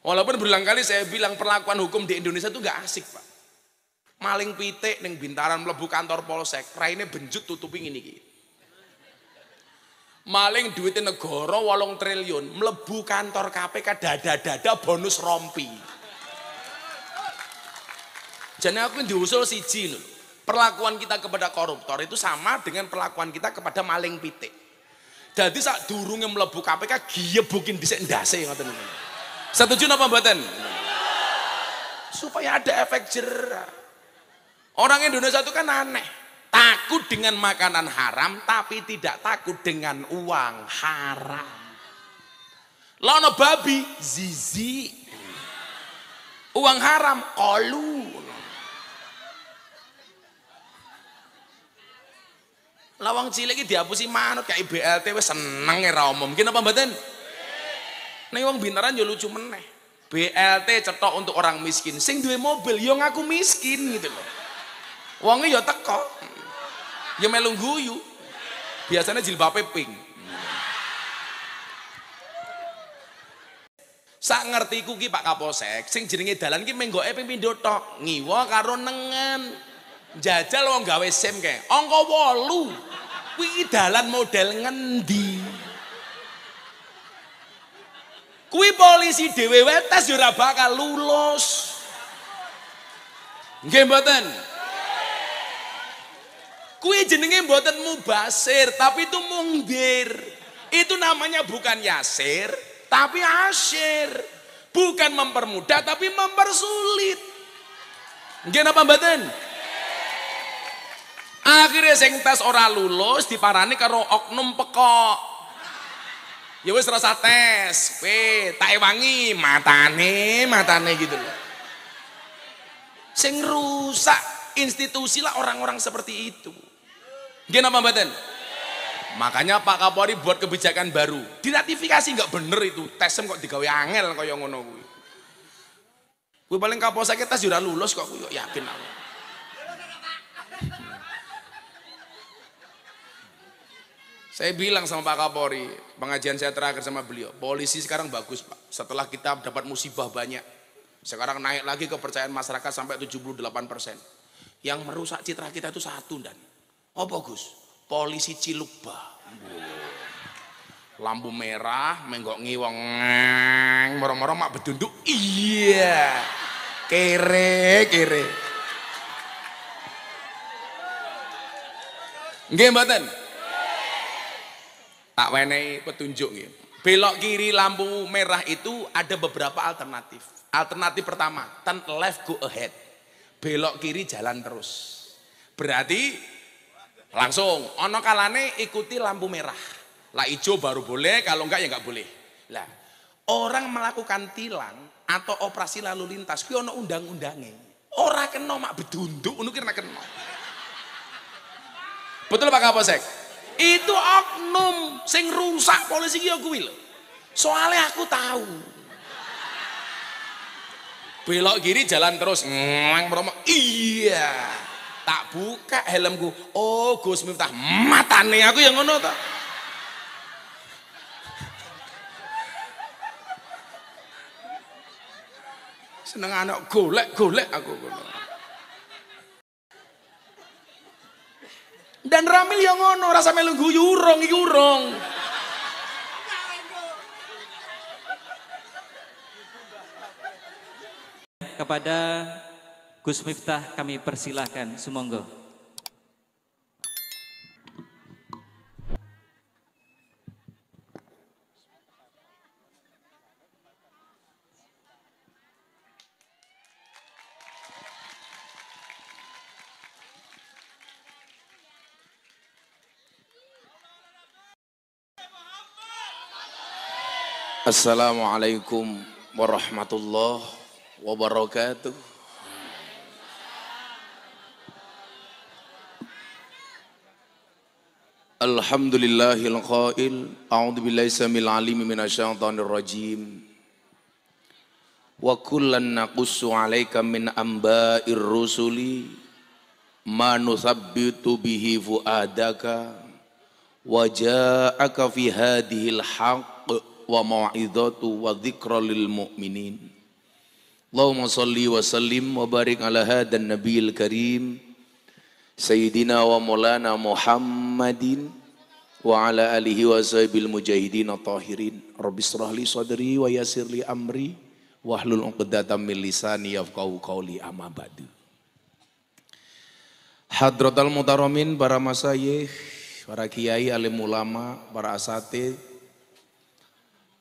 Walaupun berulang kali saya bilang perlakuan hukum di Indonesia itu gak asik pak. Maling pitik neng bintaran melebu kantor polsek, raine benjut tutupi ini gitu. Maling duitnya negara walong triliun, melebu kantor KPK dada-dada bonus rompi. Jadi aku diusul si Jin, Perlakuan kita kepada koruptor itu sama dengan perlakuan kita kepada maling pitik. Jadi saat durungnya melebu KPK, giebukin disek ndase ngoten niku. Setuju apa mboten? Supaya ada efek jerah. Orang Indonesia itu kan aneh. Takut dengan makanan haram tapi tidak takut dengan uang haram. Lono babi zizi. Uang haram kolu. Lawang cilik iki dihapusi manut kayak BLT wis seneng ya Mungkin umum. Kenapa mboten? Nih wong binaran yo ya lucu meneh. BLT cetok untuk orang miskin. Sing duwe mobil yo ya ngaku miskin gitu loh. Wonge yo ya teko. Yo melu guyu. Biasanya jilbabe pink. Sak ngerti kuki ki Pak Kaposek, sing jenenge dalan ki menggoke ping pindho tok, ngiwa karo nengen. Jajal wong gawe SIM kae. Angka 8. Kuwi dalan model ngendi? Kui polisi DWW tes yo ya bakal lulus. Nggih mboten? Kui jenenge mboten mubasir, tapi itu mungdir. Itu namanya bukan yasir, tapi asir. Bukan mempermudah, tapi mempersulit. Nggih napa mboten? Akhirnya sing tes ora lulus diparani karo oknum pekok. Ya wis rasa tes, we tak ewangi matane, matane gitu loh. Sing rusak institusi lah orang-orang seperti itu. Gini apa mboten? Makanya Pak Kapolri buat kebijakan baru. Diratifikasi nggak bener itu. Tesem kok digawe angel yang ngono gue. Gue paling saya tes sudah ya lulus kok gue yakin aku. Saya bilang sama Pak Kapolri, pengajian saya terakhir sama beliau. Polisi sekarang bagus Pak. Setelah kita dapat musibah banyak. Sekarang naik lagi kepercayaan masyarakat sampai 78 persen. Yang merusak citra kita itu satu dan. Oh bagus. Polisi Cilukba. Lampu merah, menggok ngiwong. Moro-moro mak bedunduk. Iya. Kere, kere. Nggih mboten tak wenehi petunjuk ya. Belok kiri lampu merah itu ada beberapa alternatif. Alternatif pertama, turn left go ahead. Belok kiri jalan terus. Berarti langsung ono kalane ikuti lampu merah. Lah ijo baru boleh, kalau enggak ya enggak boleh. Lah, orang melakukan tilang atau operasi lalu lintas kuwi ono undang-undange. Ora kena mak bedunduk ngono kena kena. Betul Pak Kapolsek? Itu oknum sing rusak polisi ya gue lo, Soalnya aku tahu. Belok kiri jalan terus ngomong promo. Iya. Tak buka helmku. Oh, Gus Miftah nih aku yang ngono tuh Seneng anak golek-golek aku golek Dan Ramil yang ngono rasa melu guyurong guyurong. Kepada Gus Miftah kami persilahkan, sumonggo. Assalamualaikum warahmatullahi wabarakatuh. Alhamdulillahil qail a'udzu billahi samil alim minasyaitonir rajim wa kullan naqussu 'alaika min amba'ir rusuli ma nusabbitu bihi fuadaka wa ja'aka fi hadhil haqq wa mau'izatu wa dzikra lil mu'minin. Allahumma salli wa sallim wa barik ala hadan nabiyil karim sayyidina wa maulana Muhammadin wa ala alihi wa sahibil mujahidin tahirin. Rabbi li sadri wa yasirli li amri wahlul 'uqdatam min lisani yafqahu qawli amma ba'du. Hadratal mutaramin para masayikh, para kiai, alim ulama, para asatidz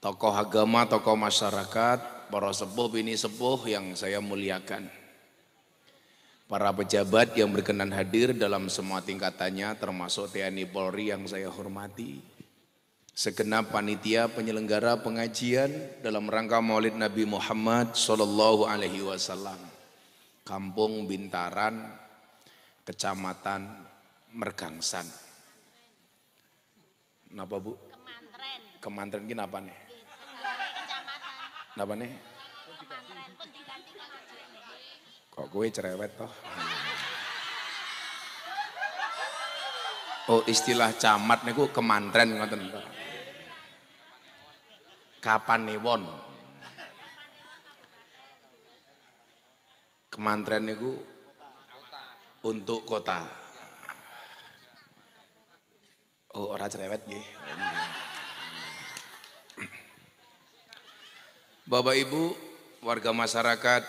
tokoh agama, tokoh masyarakat, para sepuh bini sepuh yang saya muliakan. Para pejabat yang berkenan hadir dalam semua tingkatannya termasuk TNI Polri yang saya hormati. Segenap panitia penyelenggara pengajian dalam rangka Maulid Nabi Muhammad SAW, alaihi wasallam. Kampung Bintaran, Kecamatan Mergangsan. Kenapa Bu? Kemantren. Kemantren kenapa nih? Napa nih? Kok gue cerewet toh? Oh istilah camat niku kemantren ngoten to. Kapan newon? Kemantren niku untuk kota. Oh ora cerewet nggih. Bapak Ibu, warga masyarakat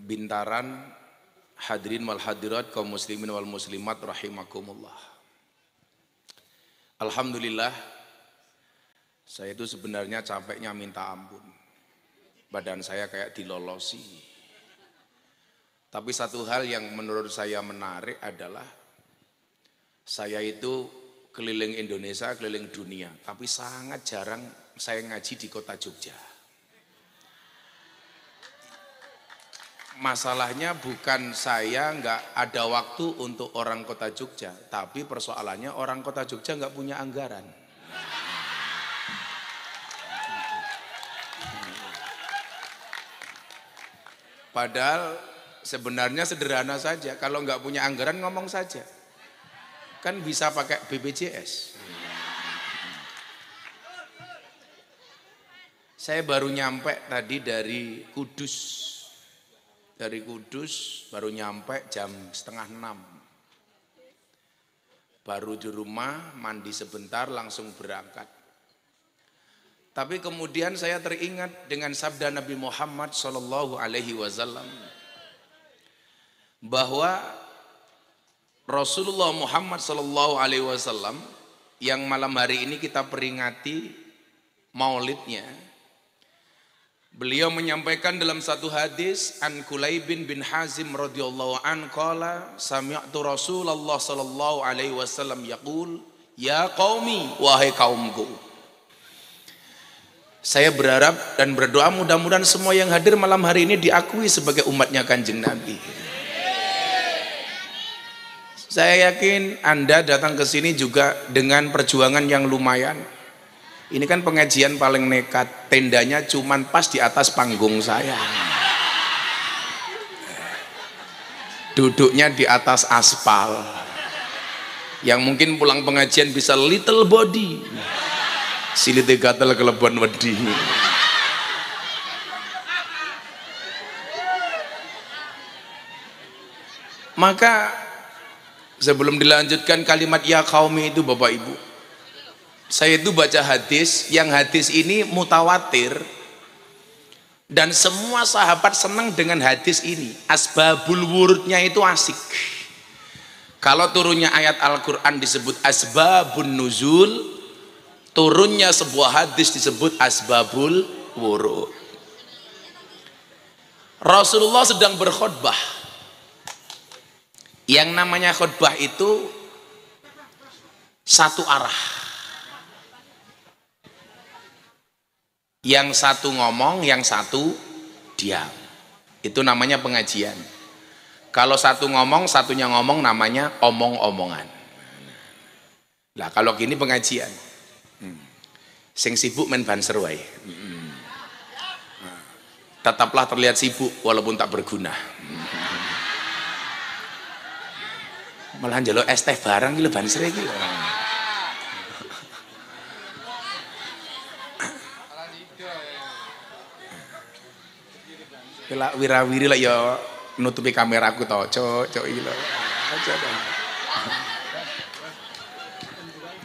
Bintaran, hadirin wal hadirat kaum muslimin wal muslimat rahimakumullah. Alhamdulillah saya itu sebenarnya capeknya minta ampun. Badan saya kayak dilolosi. Tapi satu hal yang menurut saya menarik adalah saya itu keliling Indonesia, keliling dunia, tapi sangat jarang saya ngaji di kota Jogja. masalahnya bukan saya nggak ada waktu untuk orang kota Jogja, tapi persoalannya orang kota Jogja nggak punya anggaran. Padahal sebenarnya sederhana saja, kalau nggak punya anggaran ngomong saja. Kan bisa pakai BPJS. Saya baru nyampe tadi dari Kudus dari Kudus baru nyampe jam setengah enam. Baru di rumah, mandi sebentar, langsung berangkat. Tapi kemudian saya teringat dengan sabda Nabi Muhammad SAW Alaihi Wasallam bahwa Rasulullah Muhammad SAW Alaihi Wasallam yang malam hari ini kita peringati maulidnya Beliau menyampaikan dalam satu hadis An Kulaibin bin Hazim radhiyallahu an qala sami'tu Rasulullah sallallahu alaihi wasallam yaqul ya qaumi wahai kaumku Saya berharap dan berdoa mudah-mudahan semua yang hadir malam hari ini diakui sebagai umatnya Kanjeng Nabi. Saya yakin Anda datang ke sini juga dengan perjuangan yang lumayan. Ini kan pengajian paling nekat, tendanya cuman pas di atas panggung saya. Duduknya di atas aspal. Yang mungkin pulang pengajian bisa little body. silih gatel keleban wedi. Maka sebelum dilanjutkan kalimat ya kaum itu Bapak Ibu, saya itu baca hadis yang hadis ini mutawatir dan semua sahabat senang dengan hadis ini asbabul wurudnya itu asik kalau turunnya ayat Al-Quran disebut asbabun nuzul turunnya sebuah hadis disebut asbabul wurud Rasulullah sedang berkhutbah yang namanya khutbah itu satu arah Yang satu ngomong, yang satu diam. Itu namanya pengajian. Kalau satu ngomong, satunya ngomong namanya omong-omongan. Lah kalau gini pengajian. Hmm. Sing sibuk main banser wai Hmm. Tetaplah terlihat sibuk walaupun tak berguna. Hmm. malahan jalo es teh barang banser Hmm. Bila wirawiri lah ya nutupi kamera aku tau, cok, cok ilo.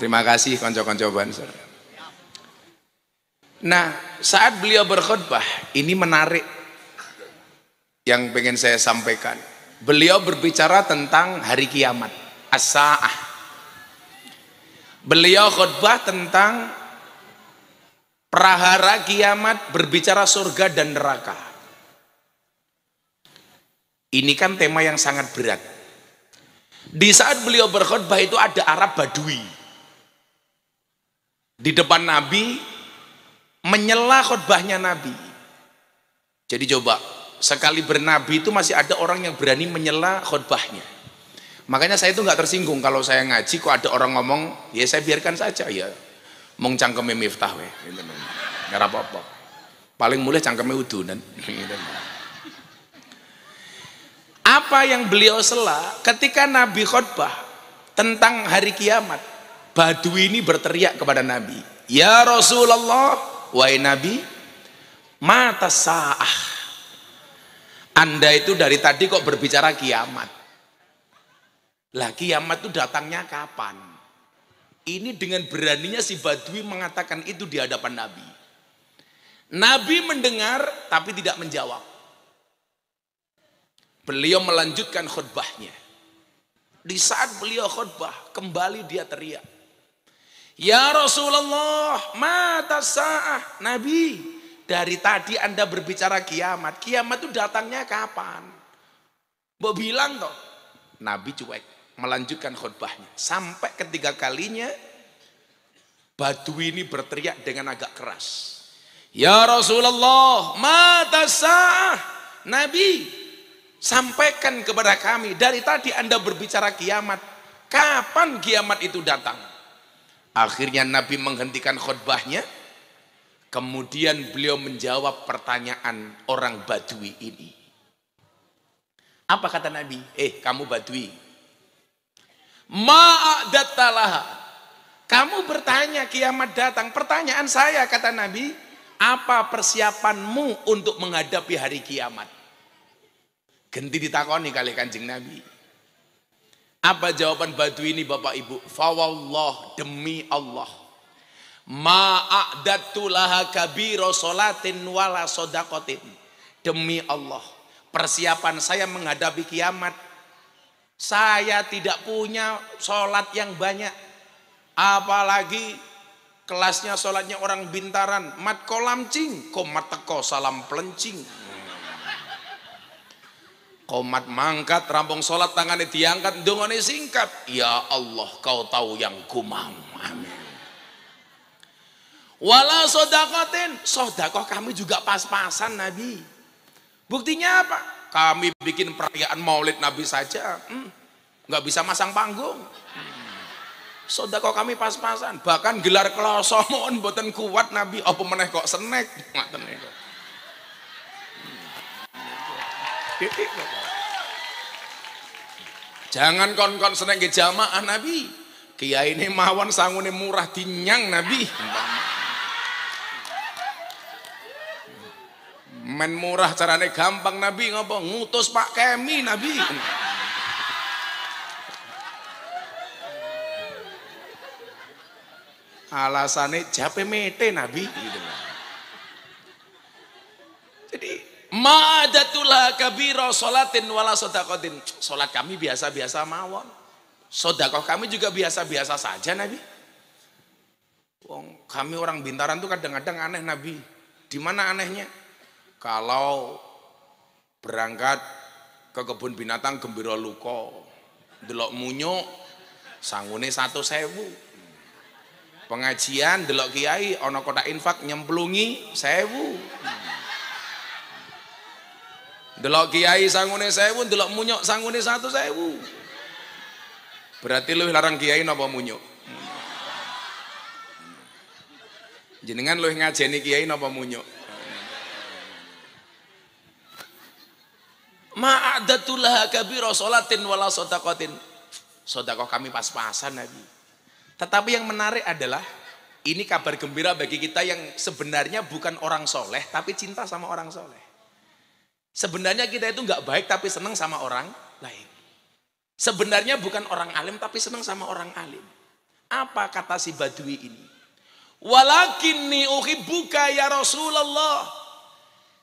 Terima kasih konco-konco Banser. Nah, saat beliau berkhutbah, ini menarik yang pengen saya sampaikan. Beliau berbicara tentang hari kiamat, asa'ah. Beliau khutbah tentang prahara kiamat berbicara surga dan neraka. Ini kan tema yang sangat berat. Di saat beliau berkhutbah itu ada Arab Badui. Di depan Nabi menyela khutbahnya Nabi. Jadi coba sekali bernabi itu masih ada orang yang berani menyela khutbahnya. Makanya saya itu nggak tersinggung kalau saya ngaji kok ada orang ngomong, ya saya biarkan saja ya. Mong cangkeme miftah we. Gitu apa-apa. Paling mulai cangkeme udunan. Gitu. Apa yang beliau sela ketika Nabi khotbah tentang hari kiamat. Badu ini berteriak kepada Nabi. Ya Rasulullah, wahai Nabi, mata sa'ah. Anda itu dari tadi kok berbicara kiamat. Lah kiamat itu datangnya kapan? Ini dengan beraninya si Badui mengatakan itu di hadapan Nabi. Nabi mendengar tapi tidak menjawab. Beliau melanjutkan khutbahnya. Di saat beliau khutbah, kembali dia teriak. Ya Rasulullah, mata sah Nabi, dari tadi Anda berbicara kiamat. Kiamat itu datangnya kapan? Mbok bilang toh. Nabi cuek, melanjutkan khutbahnya. Sampai ketiga kalinya, Badui ini berteriak dengan agak keras. Ya Rasulullah, mata sah Nabi, Sampaikan kepada kami, dari tadi Anda berbicara kiamat, kapan kiamat itu datang? Akhirnya Nabi menghentikan khutbahnya, kemudian beliau menjawab pertanyaan orang Badui ini. Apa kata Nabi? Eh, kamu Badui. Ma'adatalaha. Kamu bertanya kiamat datang. Pertanyaan saya kata Nabi, apa persiapanmu untuk menghadapi hari kiamat? Genti ditakoni kali kanjeng Nabi. Apa jawaban batu ini Bapak Ibu? Fawallah demi Allah. Ma'adatu laha kabiro solatin wala sodakotin. Demi Allah. Persiapan saya menghadapi kiamat. Saya tidak punya sholat yang banyak. Apalagi kelasnya sholatnya orang bintaran. Mat kolam kolamcing, komat teko salam pelencing. Komat mangkat, rampung sholat, tangannya diangkat, dongannya singkat. Ya Allah, kau tahu yang kumam. Amin. Walau sodakotin, sodakoh kami juga pas-pasan Nabi. Buktinya apa? Kami bikin perayaan maulid Nabi saja. Hmm, nggak bisa masang panggung. Hmm. Sodakoh kami pas-pasan. Bahkan gelar kelosomun, buatan kuat Nabi. Oh pemeneh kok senek. Ngatain kok. Jangan kon-kon seneng ke jamaah Nabi. Kiai ini mawon sangune murah dinyang Nabi. Men murah carane gampang Nabi ngopo ngutus Pak Kemi Nabi. alasannya jape mete nabi gitu. jadi Ma'adatulah kabiro solatin wala sodakotin. Solat kami biasa-biasa mawon. Sodakoh kami juga biasa-biasa saja Nabi. Wong, kami orang bintaran tuh kadang-kadang aneh Nabi. Di mana anehnya? Kalau berangkat ke kebun binatang gembira luko. Delok munyo, sangune satu sewu. Pengajian delok kiai, ono kota infak nyemplungi sewu delok kiai sangune sewu delok munyok sangune satu sewu berarti lu larang kiai napa munyok jenengan lu ngajeni kiai napa munyok ma'adatullah kabiro solatin wala sodakotin sodakoh kami pas-pasan Nabi tetapi yang menarik adalah ini kabar gembira bagi kita yang sebenarnya bukan orang soleh tapi cinta sama orang soleh Sebenarnya kita itu nggak baik tapi senang sama orang lain. Sebenarnya bukan orang alim tapi senang sama orang alim. Apa kata si Badui ini? Walakinni uhibbuka ya Rasulullah.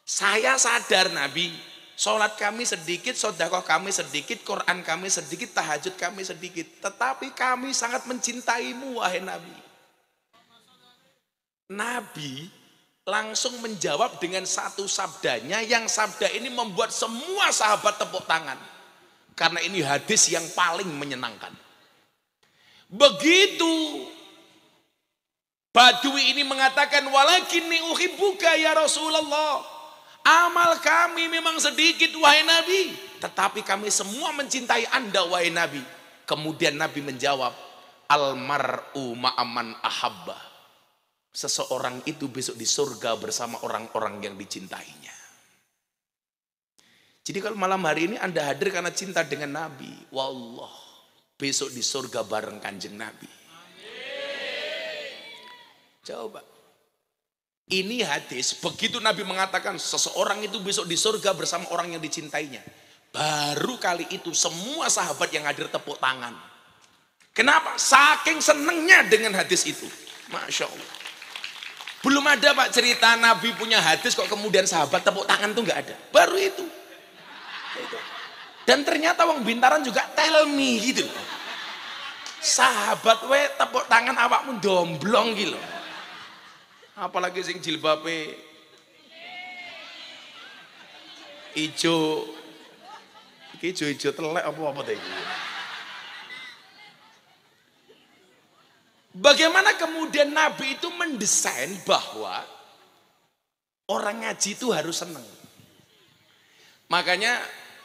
Saya sadar Nabi, sholat kami sedikit, sodakoh kami sedikit, Quran kami sedikit, tahajud kami sedikit. Tetapi kami sangat mencintaimu wahai Nabi. Nabi langsung menjawab dengan satu sabdanya yang sabda ini membuat semua sahabat tepuk tangan karena ini hadis yang paling menyenangkan begitu Badui ini mengatakan walakin ni uhibbuka ya Rasulullah amal kami memang sedikit wahai Nabi tetapi kami semua mencintai anda wahai Nabi kemudian Nabi menjawab almar'u ma'aman ahabbah Seseorang itu besok di surga bersama orang-orang yang dicintainya. Jadi kalau malam hari ini Anda hadir karena cinta dengan Nabi, wallah, besok di surga bareng Kanjeng Nabi. Amin. Coba. Ini hadis, begitu Nabi mengatakan seseorang itu besok di surga bersama orang yang dicintainya. Baru kali itu semua sahabat yang hadir tepuk tangan. Kenapa? Saking senengnya dengan hadis itu. Masya Allah. Belum ada Pak cerita Nabi punya hadis kok kemudian sahabat tepuk tangan tuh nggak ada. Baru itu. Dan ternyata Wong Bintaran juga tell me gitu Sahabat we tepuk tangan awakmu domblong gitu loh. Apalagi sing jilbabe ijo ijo-ijo telek apa-apa tadi Bagaimana kemudian Nabi itu mendesain bahwa orang ngaji itu harus senang. Makanya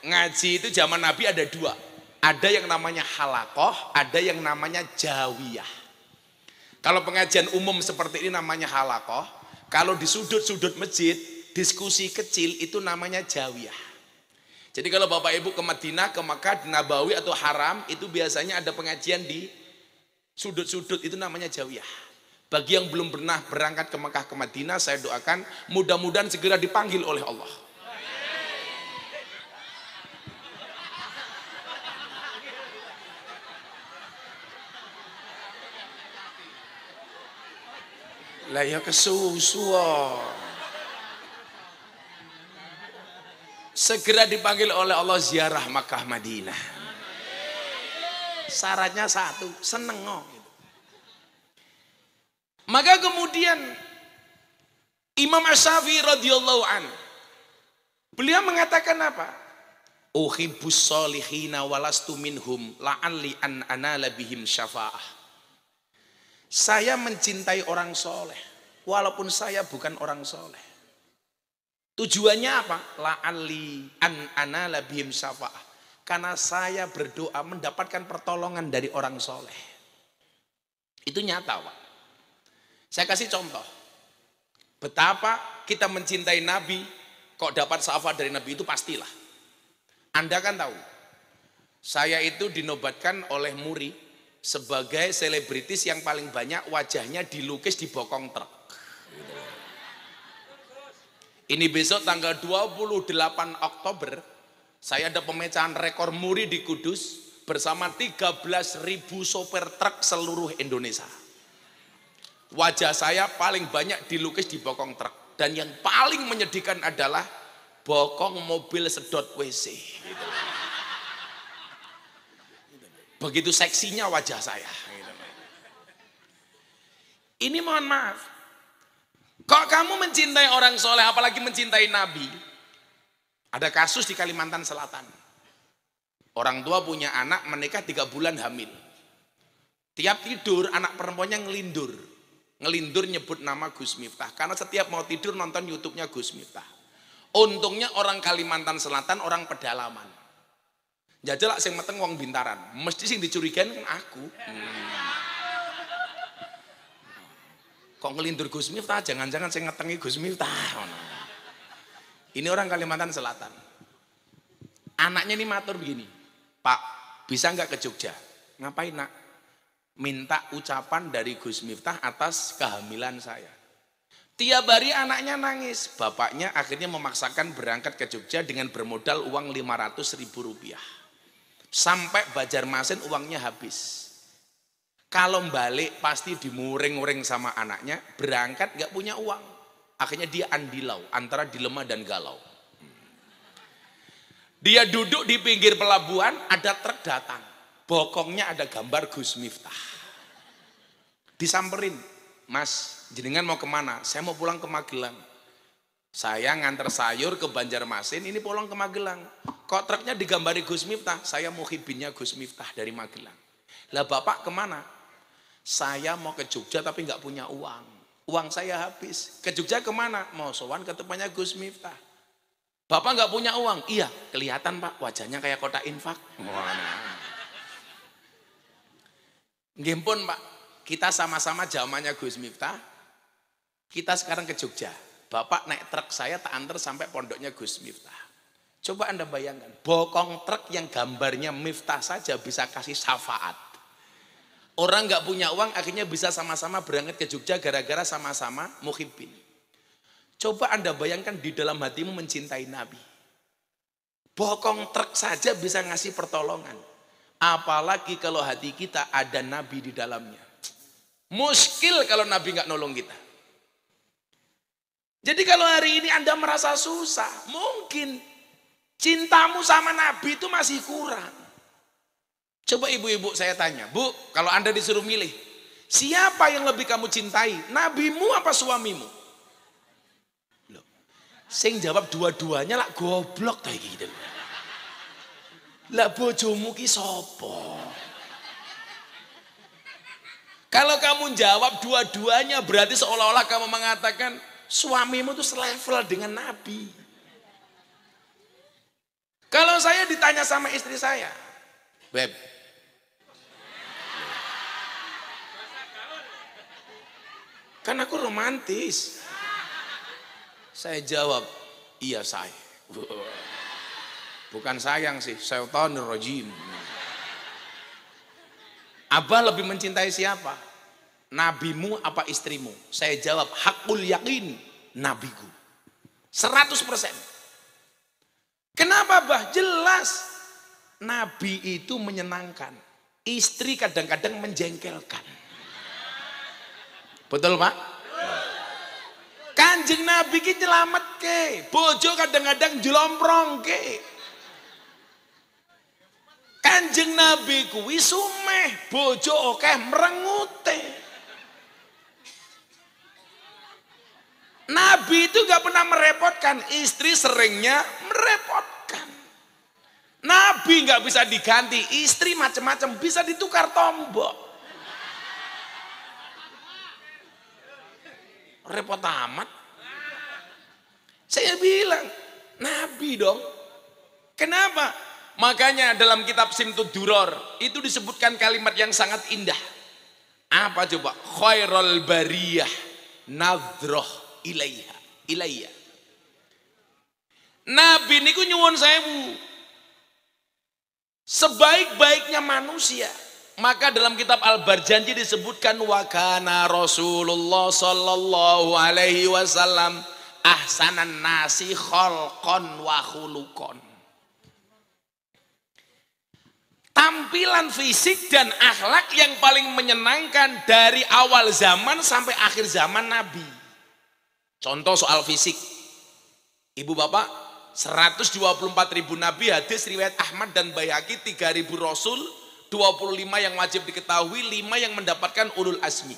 ngaji itu zaman Nabi ada dua. Ada yang namanya halakoh, ada yang namanya jawiyah. Kalau pengajian umum seperti ini namanya halakoh. Kalau di sudut-sudut masjid, diskusi kecil itu namanya jawiyah. Jadi kalau Bapak Ibu ke Madinah, ke Mekah, di Nabawi atau Haram, itu biasanya ada pengajian di Sudut-sudut itu namanya jawiyah. Bagi yang belum pernah berangkat ke Mekah ke Madinah, saya doakan mudah-mudahan segera dipanggil oleh Allah. Lah ya Segera dipanggil oleh Allah ziarah Mekah Madinah. Syaratnya satu, seneng. Oh, gitu. Maka kemudian Imam Asyafi radhiyallahu an beliau mengatakan apa? Uhibbus solihina walastu minhum la'alli an ana bihim syafa'ah. Saya mencintai orang soleh walaupun saya bukan orang soleh. Tujuannya apa? La'alli an ana bihim syafa'ah karena saya berdoa mendapatkan pertolongan dari orang soleh. Itu nyata Pak. Saya kasih contoh. Betapa kita mencintai Nabi, kok dapat syafaat dari Nabi itu pastilah. Anda kan tahu, saya itu dinobatkan oleh Muri sebagai selebritis yang paling banyak wajahnya dilukis di bokong truk. Ini besok tanggal 28 Oktober saya ada pemecahan rekor muri di Kudus bersama 13.000 sopir truk seluruh Indonesia. Wajah saya paling banyak dilukis di bokong truk. Dan yang paling menyedihkan adalah bokong mobil sedot WC. Begitu seksinya wajah saya. Ini mohon maaf. Kok kamu mencintai orang soleh apalagi mencintai Nabi? Ada kasus di Kalimantan Selatan. Orang tua punya anak menikah tiga bulan hamil. Tiap tidur anak perempuannya ngelindur. Ngelindur nyebut nama Gus Miftah. Karena setiap mau tidur nonton Youtubenya Gus Miftah. Untungnya orang Kalimantan Selatan orang pedalaman. Jajalak sing meteng wong bintaran. Mesti sing dicurigain kan aku. Hmm. Kok ngelindur Gus Miftah? Jangan-jangan saya ngetengi Gus Miftah. Ini orang Kalimantan Selatan. Anaknya ini matur begini, Pak, bisa nggak ke Jogja? Ngapain nak? Minta ucapan dari Gus Miftah atas kehamilan saya. Tiap hari anaknya nangis. Bapaknya akhirnya memaksakan berangkat ke Jogja dengan bermodal uang 500 ribu rupiah. Sampai bajar masin uangnya habis. Kalau balik pasti dimuring-muring sama anaknya, berangkat nggak punya uang. Akhirnya dia andilau antara dilema dan galau. Hmm. Dia duduk di pinggir pelabuhan, ada truk datang. Bokongnya ada gambar Gus Miftah. Disamperin, Mas, jenengan mau kemana? Saya mau pulang ke Magelang. Saya ngantar sayur ke Banjarmasin, ini pulang ke Magelang. Kok truknya digambari Gus Miftah? Saya mau muhibinnya Gus Miftah dari Magelang. Lah bapak kemana? Saya mau ke Jogja tapi nggak punya uang uang saya habis. Ke Jogja kemana? Mau sowan ke tempatnya Gus Miftah. Bapak nggak punya uang? Iya, kelihatan pak, wajahnya kayak kota infak. Gimpun pak, kita sama-sama zamannya Gus Miftah, kita sekarang ke Jogja. Bapak naik truk saya tak antar sampai pondoknya Gus Miftah. Coba anda bayangkan, bokong truk yang gambarnya Miftah saja bisa kasih syafaat. Orang nggak punya uang akhirnya bisa sama-sama berangkat ke Jogja gara-gara sama-sama muhibbin. Coba Anda bayangkan di dalam hatimu mencintai Nabi. Bokong truk saja bisa ngasih pertolongan. Apalagi kalau hati kita ada Nabi di dalamnya. Muskil kalau Nabi nggak nolong kita. Jadi kalau hari ini Anda merasa susah, mungkin cintamu sama Nabi itu masih kurang. Coba ibu-ibu saya tanya, Bu, kalau Anda disuruh milih, siapa yang lebih kamu cintai, nabimu apa suamimu? Loh, sing jawab dua-duanya lah goblok kayak gitu. Lah bojomu ki sopo? Kalau kamu jawab dua-duanya berarti seolah-olah kamu mengatakan suamimu itu selevel dengan nabi. Kalau saya ditanya sama istri saya, Beb, Kan aku romantis. Saya jawab, iya saya. Bukan sayang sih, saya tahu rojim. Abah lebih mencintai siapa? Nabimu apa istrimu? Saya jawab, hakul yakin nabiku. 100%. Kenapa bah? Jelas. Nabi itu menyenangkan. Istri kadang-kadang menjengkelkan. Betul Pak? Kanjeng Nabi ki nyelamet ke. Bojo kadang-kadang jelomprong ke. Kanjeng Nabi kuwi sumeh, bojo oke merengute. Nabi itu gak pernah merepotkan, istri seringnya merepotkan. Nabi gak bisa diganti, istri macam-macam bisa ditukar tombok. repot amat. Saya bilang, Nabi dong. Kenapa? Makanya dalam kitab Simtud Duror itu disebutkan kalimat yang sangat indah. Apa coba? Khairul bariyah nadroh ilaiha. Ilaiha. Nabi ini niku saya bu. Sebaik-baiknya manusia maka dalam kitab Al-Barjanji disebutkan wakana Rasulullah sallallahu alaihi wasallam ahsanan nasi kholkon wa khulukon. Tampilan fisik dan akhlak yang paling menyenangkan dari awal zaman sampai akhir zaman Nabi. Contoh soal fisik. Ibu bapak, 124 ribu Nabi hadis riwayat Ahmad dan 3 3000 Rasul 25 yang wajib diketahui, 5 yang mendapatkan ulul azmi.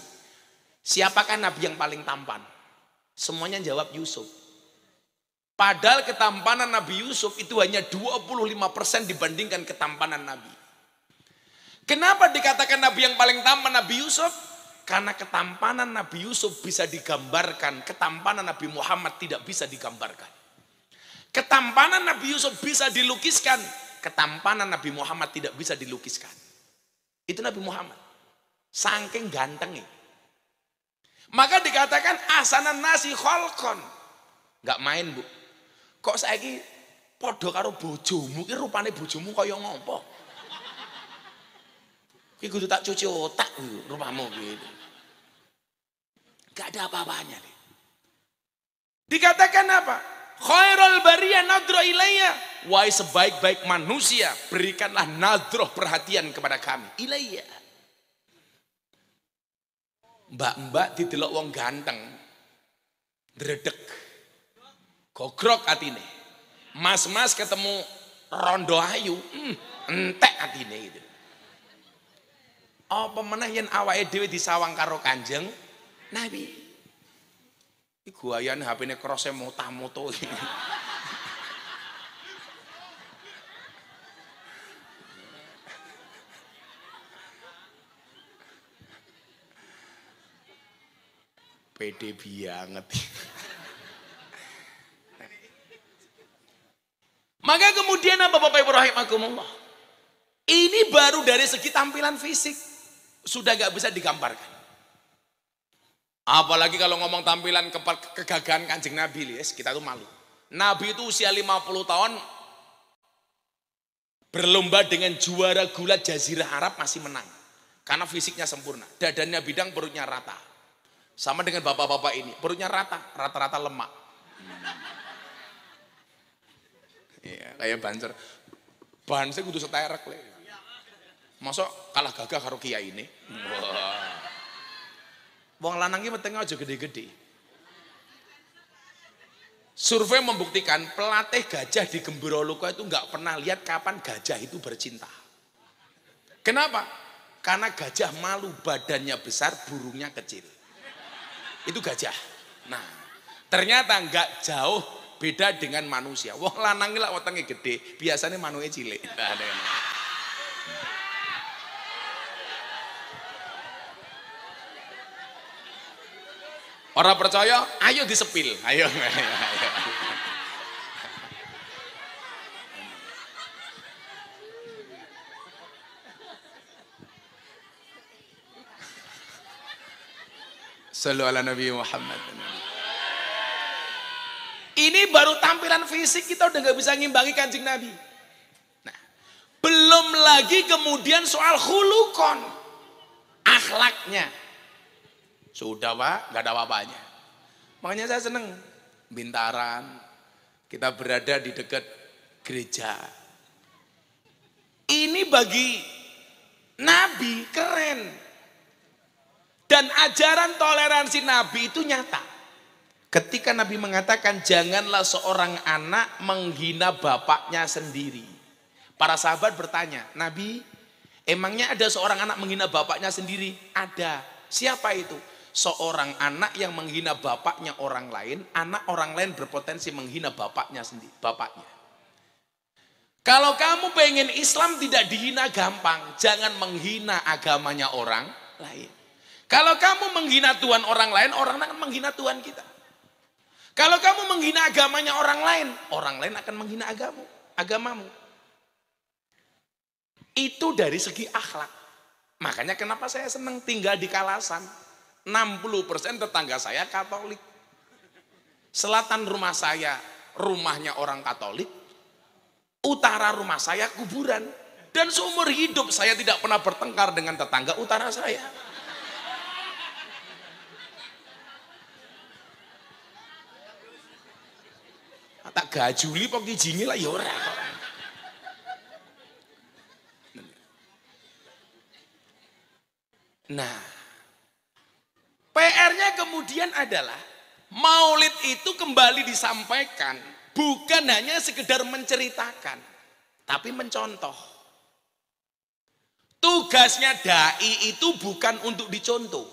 Siapakah nabi yang paling tampan? Semuanya jawab Yusuf. Padahal ketampanan Nabi Yusuf itu hanya 25% dibandingkan ketampanan Nabi. Kenapa dikatakan Nabi yang paling tampan Nabi Yusuf? Karena ketampanan Nabi Yusuf bisa digambarkan, ketampanan Nabi Muhammad tidak bisa digambarkan. Ketampanan Nabi Yusuf bisa dilukiskan, ketampanan Nabi Muhammad tidak bisa dilukiskan. Itu Nabi Muhammad. Saking gantengnya. Maka dikatakan asanan nasi kholkon. Gak main bu. Kok saya ini podo karo bojomu. Ini rupanya bojomu kaya ngompo. Ini gue tak cuci otak rumahmu gitu. Gak ada apa-apanya nih. Dikatakan apa? Khairul bariyah nadro ilaya, Wahai sebaik-baik manusia, berikanlah nadroh perhatian kepada kami. Ilaya, Mbak-mbak didelok wong ganteng. Dredek. Gogrok atine. Mas-mas ketemu rondo ayu, hmm, entek atine gitu. Apa meneh yang awake dewi disawang karo Kanjeng Nabi? Iki guayan HP-ne krose motah-moto iki. pede banget. Maka kemudian apa Bapak Ibu rahimakumullah? Ini baru dari segi tampilan fisik. Sudah gak bisa digambarkan. Apalagi kalau ngomong tampilan ke kegagahan kanjeng Nabi, yes, kita tuh malu. Nabi itu usia 50 tahun berlomba dengan juara gula jazirah Arab masih menang. Karena fisiknya sempurna. Dadanya bidang, perutnya rata. Sama dengan bapak-bapak ini. Perutnya rata, rata-rata lemak. Iya, kayak banser. Banser kudu seterek. Masuk kalah gagah karo kiai ini. Wah. Wong lanang iki wetenge aja gede-gede. Survei membuktikan pelatih gajah di Gembira Luka itu nggak pernah lihat kapan gajah itu bercinta. Kenapa? Karena gajah malu badannya besar, burungnya kecil. Itu gajah. Nah, ternyata nggak jauh beda dengan manusia. Wong lanang lah, lak wetenge gede, biasanya manusia cilik. Nah, Orang percaya, ayo disepil. Ayo. Selalu Sallu ala Nabi Muhammad. Ini baru tampilan fisik kita udah nggak bisa ngimbangi kancing Nabi. Nah, belum lagi kemudian soal hulukon akhlaknya. Sudah pak, gak ada apa-apanya. Makanya saya seneng. Bintaran, kita berada di dekat gereja. Ini bagi Nabi keren. Dan ajaran toleransi Nabi itu nyata. Ketika Nabi mengatakan janganlah seorang anak menghina bapaknya sendiri. Para sahabat bertanya, Nabi emangnya ada seorang anak menghina bapaknya sendiri? Ada. Siapa itu? seorang anak yang menghina bapaknya orang lain, anak orang lain berpotensi menghina bapaknya sendiri, bapaknya. Kalau kamu pengen Islam tidak dihina gampang, jangan menghina agamanya orang lain. Kalau kamu menghina Tuhan orang lain, orang akan menghina Tuhan kita. Kalau kamu menghina agamanya orang lain, orang lain akan menghina agamu, agamamu. Itu dari segi akhlak. Makanya kenapa saya senang tinggal di Kalasan. 60% tetangga saya Katolik. Selatan rumah saya rumahnya orang Katolik. Utara rumah saya kuburan. Dan seumur hidup saya tidak pernah bertengkar dengan tetangga utara saya. Tak gajuli pok jingi lah ya Nah, kemudian adalah maulid itu kembali disampaikan bukan hanya sekedar menceritakan tapi mencontoh. Tugasnya dai itu bukan untuk dicontoh,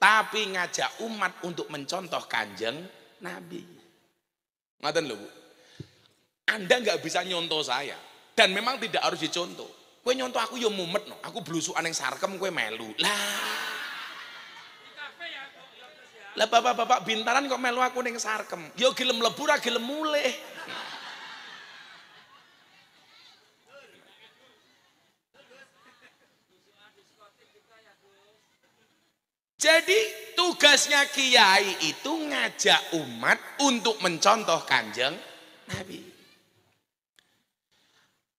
tapi ngajak umat untuk mencontoh kanjeng Nabi. Ngaten lho, Bu. Anda nggak bisa nyontoh saya dan memang tidak harus dicontoh. Kue nyontoh aku yo mumet no, aku belusukan yang sarkem kue melu. Lah, lah bapak-bapak bintaran kok melu aku ning sarkem. yo gelem lebur ra gelem Jadi tugasnya kiai itu ngajak umat untuk mencontoh kanjeng Nabi.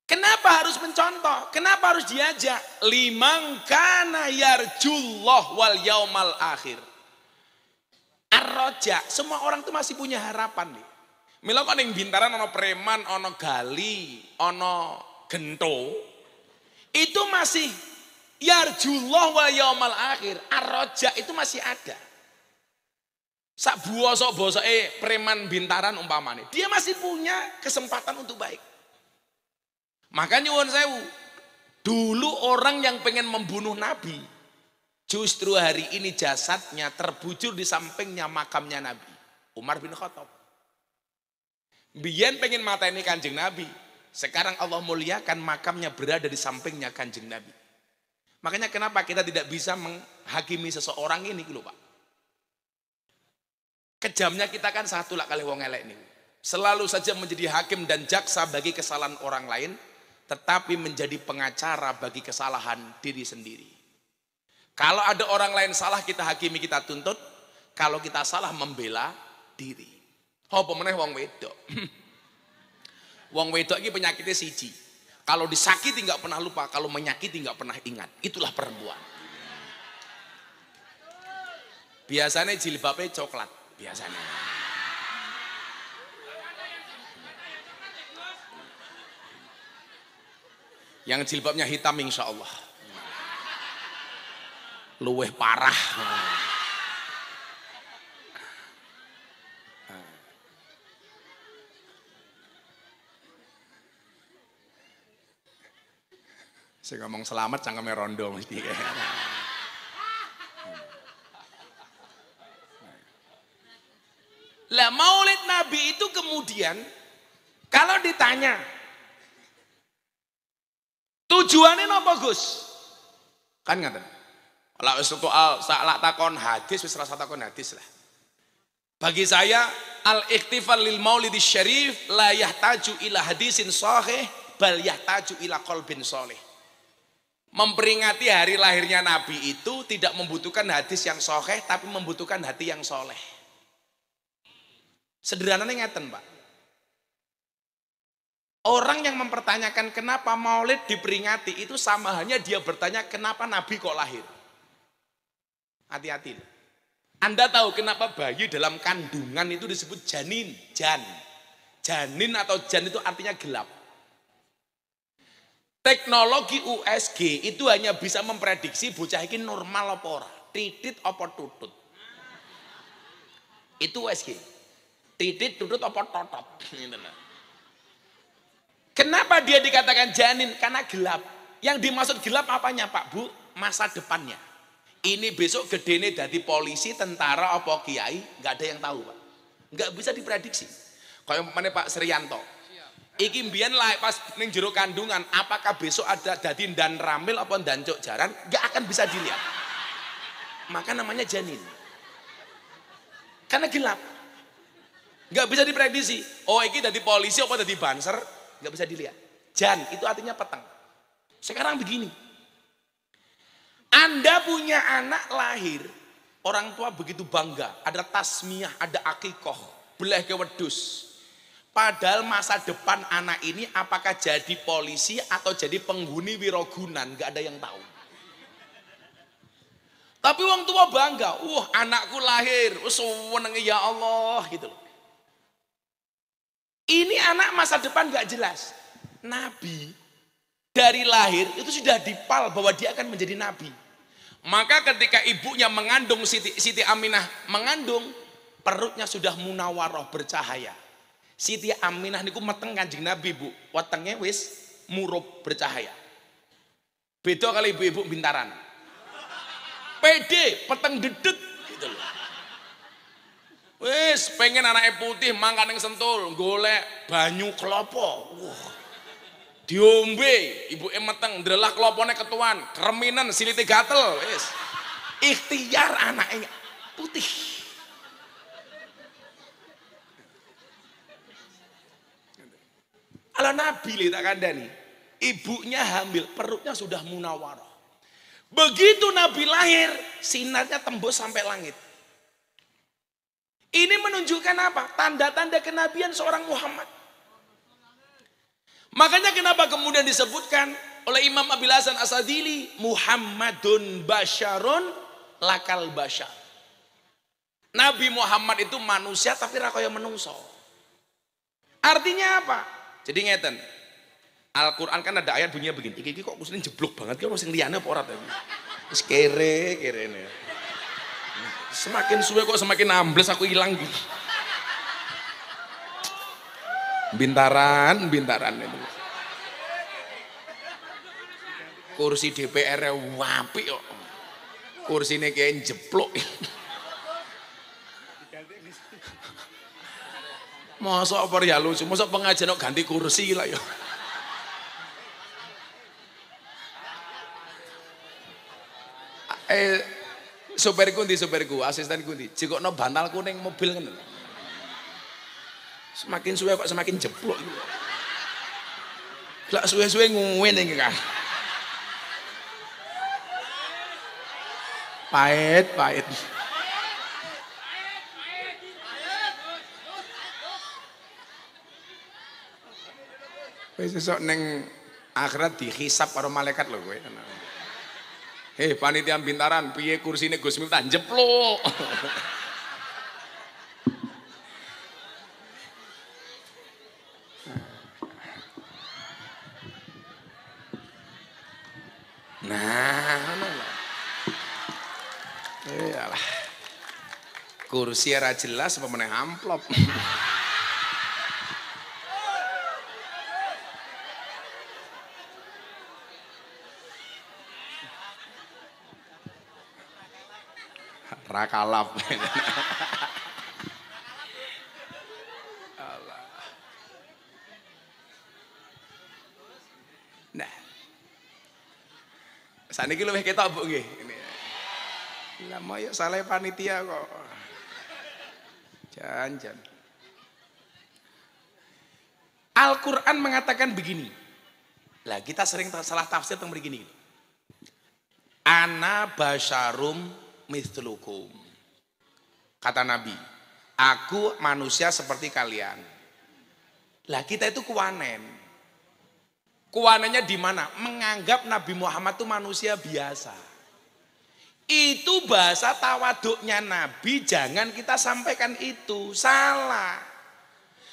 Kenapa harus mencontoh? Kenapa harus diajak? Limang kana yarjullah wal yaumal akhir. Arroja, semua orang tuh masih punya harapan nih. Mila kok yang bintaran ono preman, ono gali, ono gento. Itu masih yarjullah wa yaumal akhir. Arroja itu masih ada. Sak buosok bosok eh preman bintaran umpamane. Dia masih punya kesempatan untuk baik. Makanya Wan sewu. Dulu orang yang pengen membunuh Nabi Justru hari ini jasadnya terbujur di sampingnya makamnya Nabi. Umar bin Khattab. Bian pengen mata ini kanjeng Nabi. Sekarang Allah muliakan makamnya berada di sampingnya kanjeng Nabi. Makanya kenapa kita tidak bisa menghakimi seseorang ini lho Pak. Kejamnya kita kan satu lah kali wong elek ini. Selalu saja menjadi hakim dan jaksa bagi kesalahan orang lain. Tetapi menjadi pengacara bagi kesalahan diri sendiri. Kalau ada orang lain salah kita hakimi, kita tuntut. Kalau kita salah membela diri. Apa meneh wong wedok? wong wedok ini penyakitnya siji. Kalau disakiti nggak pernah lupa, kalau menyakiti nggak pernah ingat. Itulah perempuan. Biasanya jilbabnya coklat, biasanya. Yang jilbabnya hitam insya Allah luweh parah. Saya ngomong selamat cangkeme rondo mesti. Lah maulid Nabi itu kemudian kalau ditanya tujuannya apa Gus? Kan ngatain. Lak wis ah, lak takon hadis wis rasa takon hadis lah. Bagi saya al iktifal lil maulidi syarif la yahtaju ila hadisin sahih bal yahtaju ila qalbin sholih. Memperingati hari lahirnya Nabi itu tidak membutuhkan hadis yang sahih tapi membutuhkan hati yang soleh. Sederhananya ngeten, Pak. Orang yang mempertanyakan kenapa maulid diperingati itu sama hanya dia bertanya kenapa Nabi kok lahir. Hati-hati. Anda tahu kenapa bayi dalam kandungan itu disebut janin, jan. Janin atau jan itu artinya gelap. Teknologi USG itu hanya bisa memprediksi bocah ini normal apa ora, titit apa tutut. Itu USG. Titit, tutut apa totot. Gitu kenapa dia dikatakan janin? Karena gelap. Yang dimaksud gelap apanya Pak Bu? Masa depannya. Ini besok gede nih dari polisi, tentara, apa kiai, nggak ada yang tahu pak. Nggak bisa diprediksi. yang mana Pak Serianto. Iki mbiyen lae pas ning jero kandungan, apakah besok ada dadi dan ramil apa dan cok jaran, nggak akan bisa dilihat. Maka namanya janin. Karena gelap. Nggak bisa diprediksi. Oh iki dari polisi apa dari banser, nggak bisa dilihat. Jan itu artinya petang. Sekarang begini, anda punya anak lahir, orang tua begitu bangga. Ada tasmiyah, ada akikoh, belah kewedus. Padahal masa depan anak ini apakah jadi polisi atau jadi penghuni wirogunan, Gak ada yang tahu. Tapi orang tua bangga, Uh, anakku lahir, usuh ya Allah gitu loh. Ini anak masa depan gak jelas. Nabi dari lahir itu sudah dipal bahwa dia akan menjadi nabi. Maka ketika ibunya mengandung Siti, Siti Aminah mengandung perutnya sudah munawaroh bercahaya. Siti Aminah niku meteng Kanjeng Nabi, Bu. watengnya wis murub bercahaya. Beda kali ibu-ibu bintaran. PD peteng dedet gitu loh. Wis pengen anaknya putih mangka yang sentul, golek banyu kelopo. Wah diombe ibu emeteng drelah kelopone ketuan Kerminan siliti gatel wis ikhtiar anaknya putih ala nabi li tak kandani ibunya hamil perutnya sudah munawarah begitu nabi lahir sinarnya tembus sampai langit ini menunjukkan apa tanda-tanda kenabian seorang Muhammad Makanya kenapa kemudian disebutkan oleh Imam Abil Hasan Asadili Muhammadun Basharun Lakal Bashar. Nabi Muhammad itu manusia tapi rakyat menungso. Artinya apa? Jadi ngeten. Al-Qur'an kan ada ayat bunyinya begini. Iki, kok kusine jeblok banget Kau sing liyane apa ora ta? Wis kere ini. Semakin suwe kok semakin ambles aku hilang gitu. Bintaran, bintaran itu. Kursi DPR wapi kok. ini kayak jeplok. masa apa ya lucu, masa pengajian kok ganti kursi lah ya. Eh, di superku asisten kundi. cikok no bantal kuning mobil kan Semakin suwe kok semakin jeblok. lah suwe-suwe ngene iki kan. Pahit, pahit. Wis sesuk ning akhirat dihisap karo malaikat lho kowe. Hei panitia bintaran piye kursine Gus Miftah jeplok. Nah, nah, nah. Kursi era jelas pemenang amplop. Rakalap. Ini lebih ketok Bu nggih. Lah ya salah panitia kok. Jangan-jangan. Al-Qur'an mengatakan begini. Lah kita sering salah tafsir tentang begini. Ana basyarum mislukum. Kata Nabi, aku manusia seperti kalian. Lah kita itu kuanen. Kuananya di mana? Menganggap Nabi Muhammad itu manusia biasa. Itu bahasa tawaduknya Nabi, jangan kita sampaikan itu. Salah.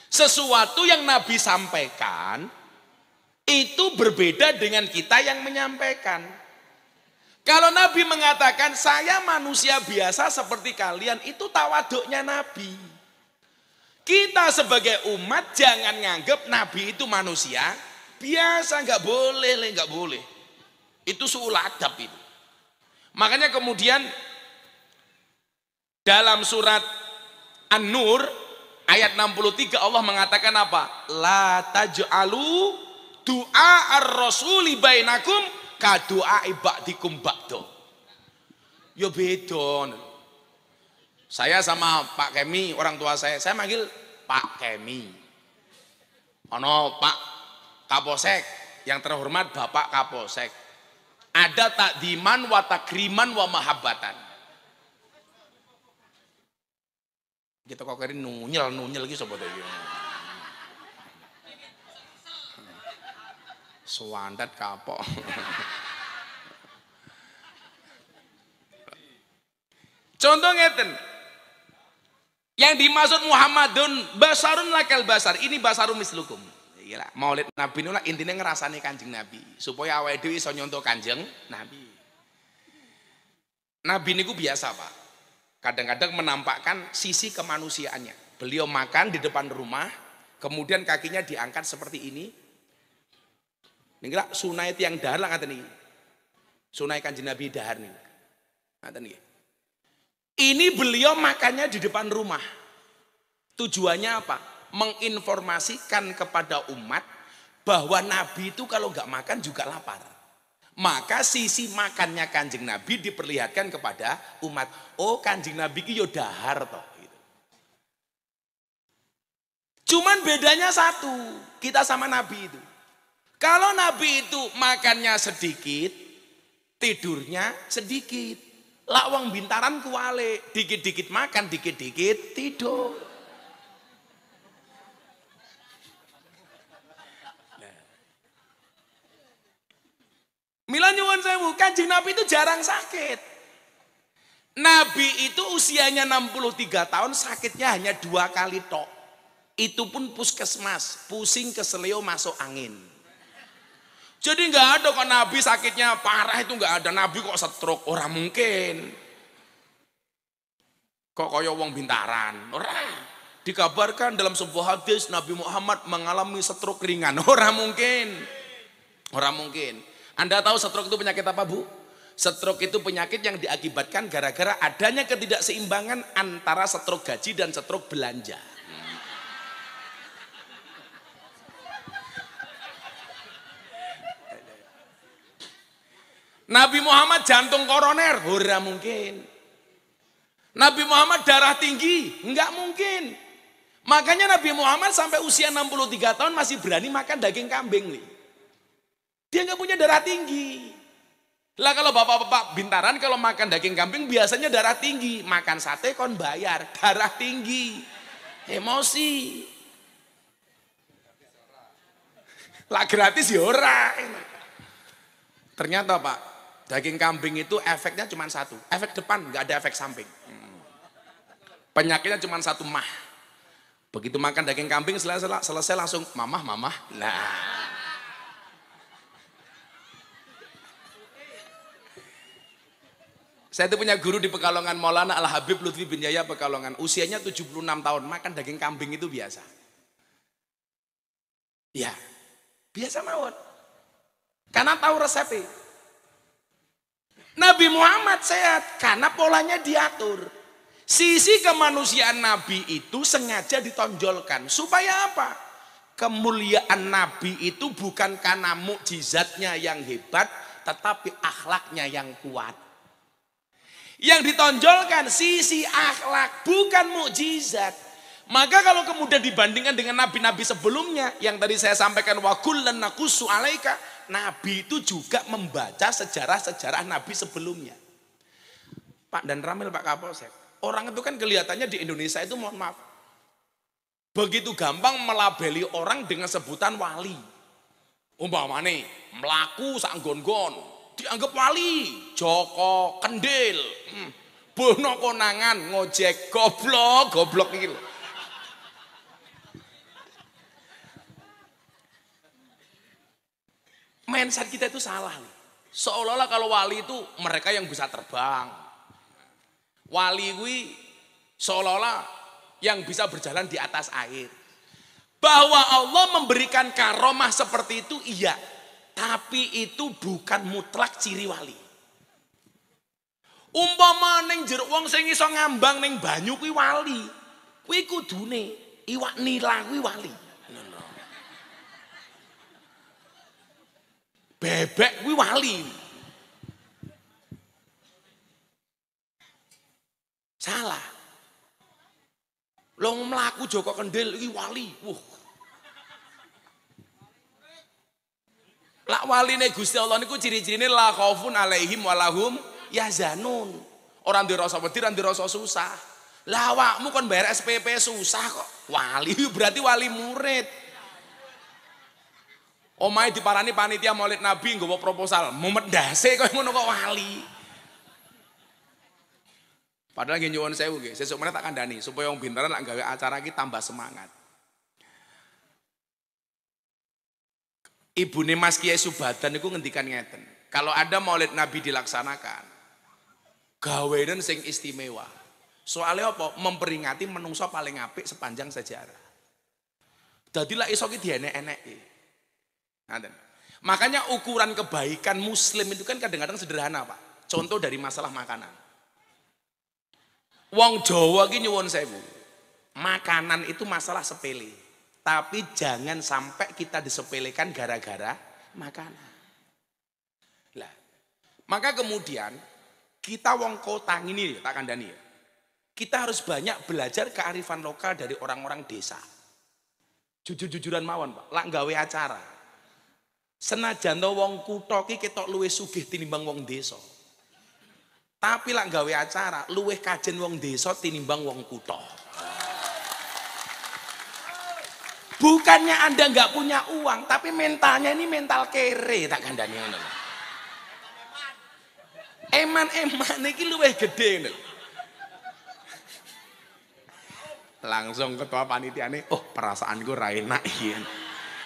Sesuatu yang Nabi sampaikan, itu berbeda dengan kita yang menyampaikan. Kalau Nabi mengatakan, saya manusia biasa seperti kalian, itu tawaduknya Nabi. Kita sebagai umat jangan nganggap Nabi itu manusia Biasa nggak boleh, le nggak boleh. Itu suul adab itu. Makanya kemudian dalam surat An-Nur ayat 63 Allah mengatakan apa? La taj'alu du'a ar-rasuli bainakum ka du'a ibadikum ba'do. Ya beda. Saya sama Pak Kemi, orang tua saya, saya manggil Pak Kemi. Ono Pak Kaposek, yang terhormat Bapak Kaposek. Ada takdiman wa takriman wa mahabbatan. Kita kok kari nunyel nunyel lagi sobat aja. Suandat kapok. Contoh ngeten. Yang dimaksud Muhammadun basarun lakal basar. Ini basarun mislukum. Iya, Maulid Nabi nula intinya ngerasani kanjeng Nabi supaya awal dewi so nyontoh kanjeng Nabi. Nabi niku biasa pak. Kadang-kadang menampakkan sisi kemanusiaannya. Beliau makan di depan rumah, kemudian kakinya diangkat seperti ini. Ini sunai tiang dahar lah kata nih. Sunai kanjeng Nabi dahar nih. Kata nih. Ini beliau makannya di depan rumah. Tujuannya apa? menginformasikan kepada umat bahwa Nabi itu kalau nggak makan juga lapar. Maka sisi makannya kanjeng Nabi diperlihatkan kepada umat. Oh kanjeng Nabi itu dahar toh. Gitu. Cuman bedanya satu, kita sama Nabi itu. Kalau Nabi itu makannya sedikit, tidurnya sedikit. Lawang bintaran kuale, dikit-dikit makan, dikit-dikit tidur. Mila nyuwun sewu, kanjeng Nabi itu jarang sakit. Nabi itu usianya 63 tahun, sakitnya hanya dua kali tok. Itu pun puskesmas, pusing ke keselio masuk angin. Jadi nggak ada kok Nabi sakitnya parah itu nggak ada. Nabi kok stroke, orang mungkin. Kok koyo wong bintaran, orang. Dikabarkan dalam sebuah hadis Nabi Muhammad mengalami stroke ringan, orang mungkin. Orang mungkin. Anda tahu stroke itu penyakit apa Bu? Stroke itu penyakit yang diakibatkan gara-gara adanya ketidakseimbangan antara stroke gaji dan stroke belanja. Nabi Muhammad jantung koroner, hura mungkin. Nabi Muhammad darah tinggi, enggak mungkin. Makanya Nabi Muhammad sampai usia 63 tahun masih berani makan daging kambing nih. Dia nggak punya darah tinggi. Lah kalau bapak-bapak bintaran kalau makan daging kambing biasanya darah tinggi. Makan sate kon bayar, darah tinggi. Emosi. Lah gratis ya ora. Ternyata Pak, daging kambing itu efeknya cuma satu. Efek depan, nggak ada efek samping. Hmm. Penyakitnya cuma satu mah. Begitu makan daging kambing selesai, selesai langsung mamah mamah. Nah. Saya itu punya guru di Pekalongan Maulana Al Habib Lutfi bin Yaya Pekalongan. Usianya 76 tahun, makan daging kambing itu biasa. Ya, biasa mawon. Karena tahu resepnya. Nabi Muhammad sehat karena polanya diatur. Sisi kemanusiaan Nabi itu sengaja ditonjolkan. Supaya apa? Kemuliaan Nabi itu bukan karena mukjizatnya yang hebat, tetapi akhlaknya yang kuat. Yang ditonjolkan sisi akhlak bukan mukjizat. Maka kalau kemudian dibandingkan dengan nabi-nabi sebelumnya yang tadi saya sampaikan wa kullan nakusu alaika, nabi itu juga membaca sejarah-sejarah nabi sebelumnya. Pak dan Ramil Pak Kapolsek, orang itu kan kelihatannya di Indonesia itu mohon maaf begitu gampang melabeli orang dengan sebutan wali. Umpamane melaku sanggon-gon, dianggap wali Joko Kendil hmm. Bono konangan ngojek goblok goblok iki mindset kita itu salah seolah-olah kalau wali itu mereka yang bisa terbang wali gue seolah-olah yang bisa berjalan di atas air bahwa Allah memberikan karomah seperti itu iya tapi itu bukan mutlak ciri wali. Umpama neng jeruk wong sing iso ngambang neng banyu kuwi wali. Kuwi kudune iwak nila kuwi wali. Bebek kuwi wali. Salah. Long mlaku Joko Kendil iki wali. Wuh, Lak waline Gusti Allah niku ciri-cirine la khaufun alaihim walahum yahzanun. orang di rasa wedi, ora di rasa susah. Lah awakmu kon bayar SPP susah kok. Wali berarti wali murid. di diparani panitia Maulid Nabi nggawa proposal, mumet dase kok mau kok wali. Padahal nggih nyuwun sewu nggih, sesuk meneh tak kandhani supaya wong bintaran lak gawe acara iki tambah semangat. Ibu Ibune Mas Kiai Subadan niku ngendikan ngeten. Kalau ada Maulid Nabi dilaksanakan, gawenan sing istimewa. Soalnya apa? Memperingati menungso paling apik sepanjang sejarah. Dadilah iso ki dienek-eneki. Makanya ukuran kebaikan muslim itu kan kadang-kadang sederhana, Pak. Contoh dari masalah makanan. Wong Jawa ki saya bu, Makanan itu masalah sepele. Tapi jangan sampai kita disepelekan gara-gara makanan. Lah, maka kemudian kita wong kota ini ya, tak kandani ya. Kita harus banyak belajar kearifan lokal dari orang-orang desa. Jujur-jujuran mawon, Pak. Lak gawe acara. Senajan to wong kutho ki ketok luwih sugih tinimbang wong desa. Tapi lak gawe acara luwih kajen wong desa tinimbang wong kuto. Bukannya Anda nggak punya uang, tapi mentalnya ini mental kere tak kandani ngono. Eman-eman ini lebih gede, ngono. Langsung ketua panitia nih, oh perasaanku ra enak iki.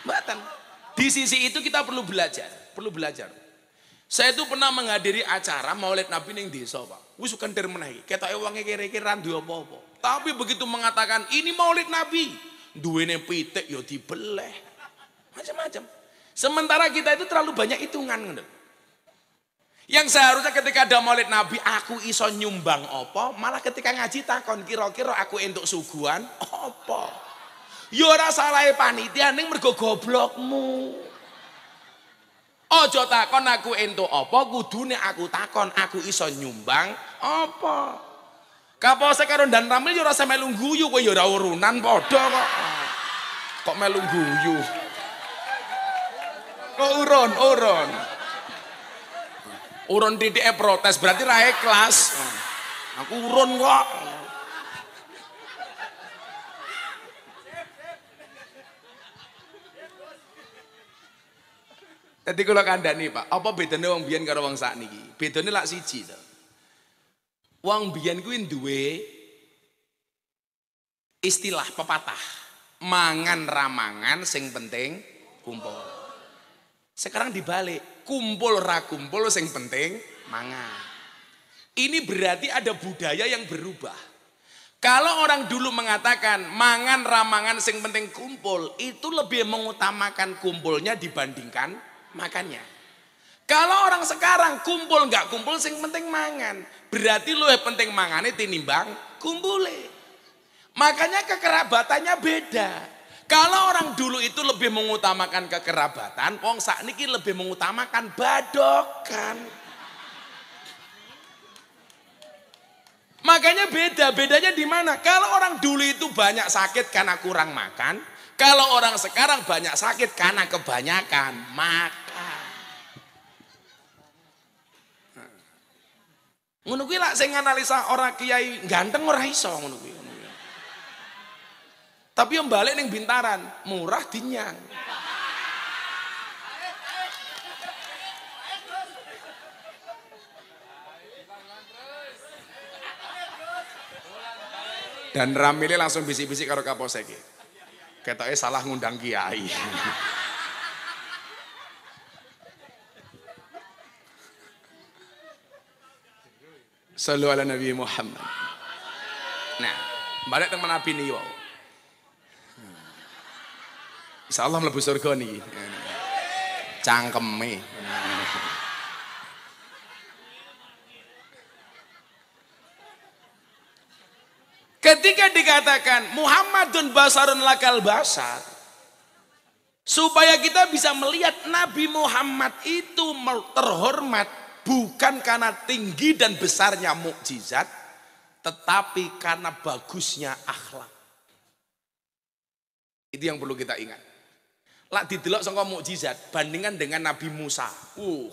Mboten. Di sisi itu kita perlu belajar, perlu belajar. Saya itu pernah menghadiri acara Maulid Nabi ning desa, Pak. Wis kentir meneh, ketoke wonge kere-kere ra apa-apa. Tapi begitu mengatakan ini Maulid Nabi, duwene pitik ya dibeleh. Macam-macam. Sementara kita itu terlalu banyak hitungan Yang seharusnya ketika ada maulid Nabi aku iso nyumbang opo, malah ketika ngaji takon kira-kira aku entuk suguhan opo. yo ya ora salah panitia ning mergo goblokmu. Ojo takon aku entuk opo kudune aku takon aku iso nyumbang opo Kapolsek karo Dan Ramil yo rasa melu guyu kowe yo ora urunan padha kok. Kok melu yuk? Kok urun, urun. Urun titik protes berarti ra kelas? Aku urun kok. Jadi kalau kandani pak, apa bedanya wong biyen karo wong sakniki? Bedanya lak siji to. Wong biyen kuwi duwe istilah pepatah, mangan ramangan sing penting kumpul. Sekarang dibalik, kumpul ra kumpul sing penting mangan. Ini berarti ada budaya yang berubah. Kalau orang dulu mengatakan mangan ramangan sing penting kumpul, itu lebih mengutamakan kumpulnya dibandingkan makannya. Kalau orang sekarang kumpul nggak kumpul sing penting mangan. Berarti lu yang penting mangane tinimbang kumpule. Makanya kekerabatannya beda. Kalau orang dulu itu lebih mengutamakan kekerabatan, wong sakniki lebih mengutamakan badokan. Makanya beda, bedanya di mana? Kalau orang dulu itu banyak sakit karena kurang makan, kalau orang sekarang banyak sakit karena kebanyakan makan. Ngono kuwi lak sing analisa ora kiai ganteng ora iso ngono kuwi. Tapi yang balik ning bintaran murah dinyang. Dan Ramile langsung bisik-bisik karo kaposek. Ketoknya salah ngundang kiai. Sallu ala Nabi Muhammad. Nah, balik teman Nabi ni wow. Hmm. Insya Allah melebu surga nih. Cangkeme. Ketika dikatakan Muhammadun basarun lakal basar supaya kita bisa melihat Nabi Muhammad itu terhormat bukan karena tinggi dan besarnya mukjizat, tetapi karena bagusnya akhlak. Itu yang perlu kita ingat. Lak didelok sangka mukjizat bandingan dengan Nabi Musa. Uh,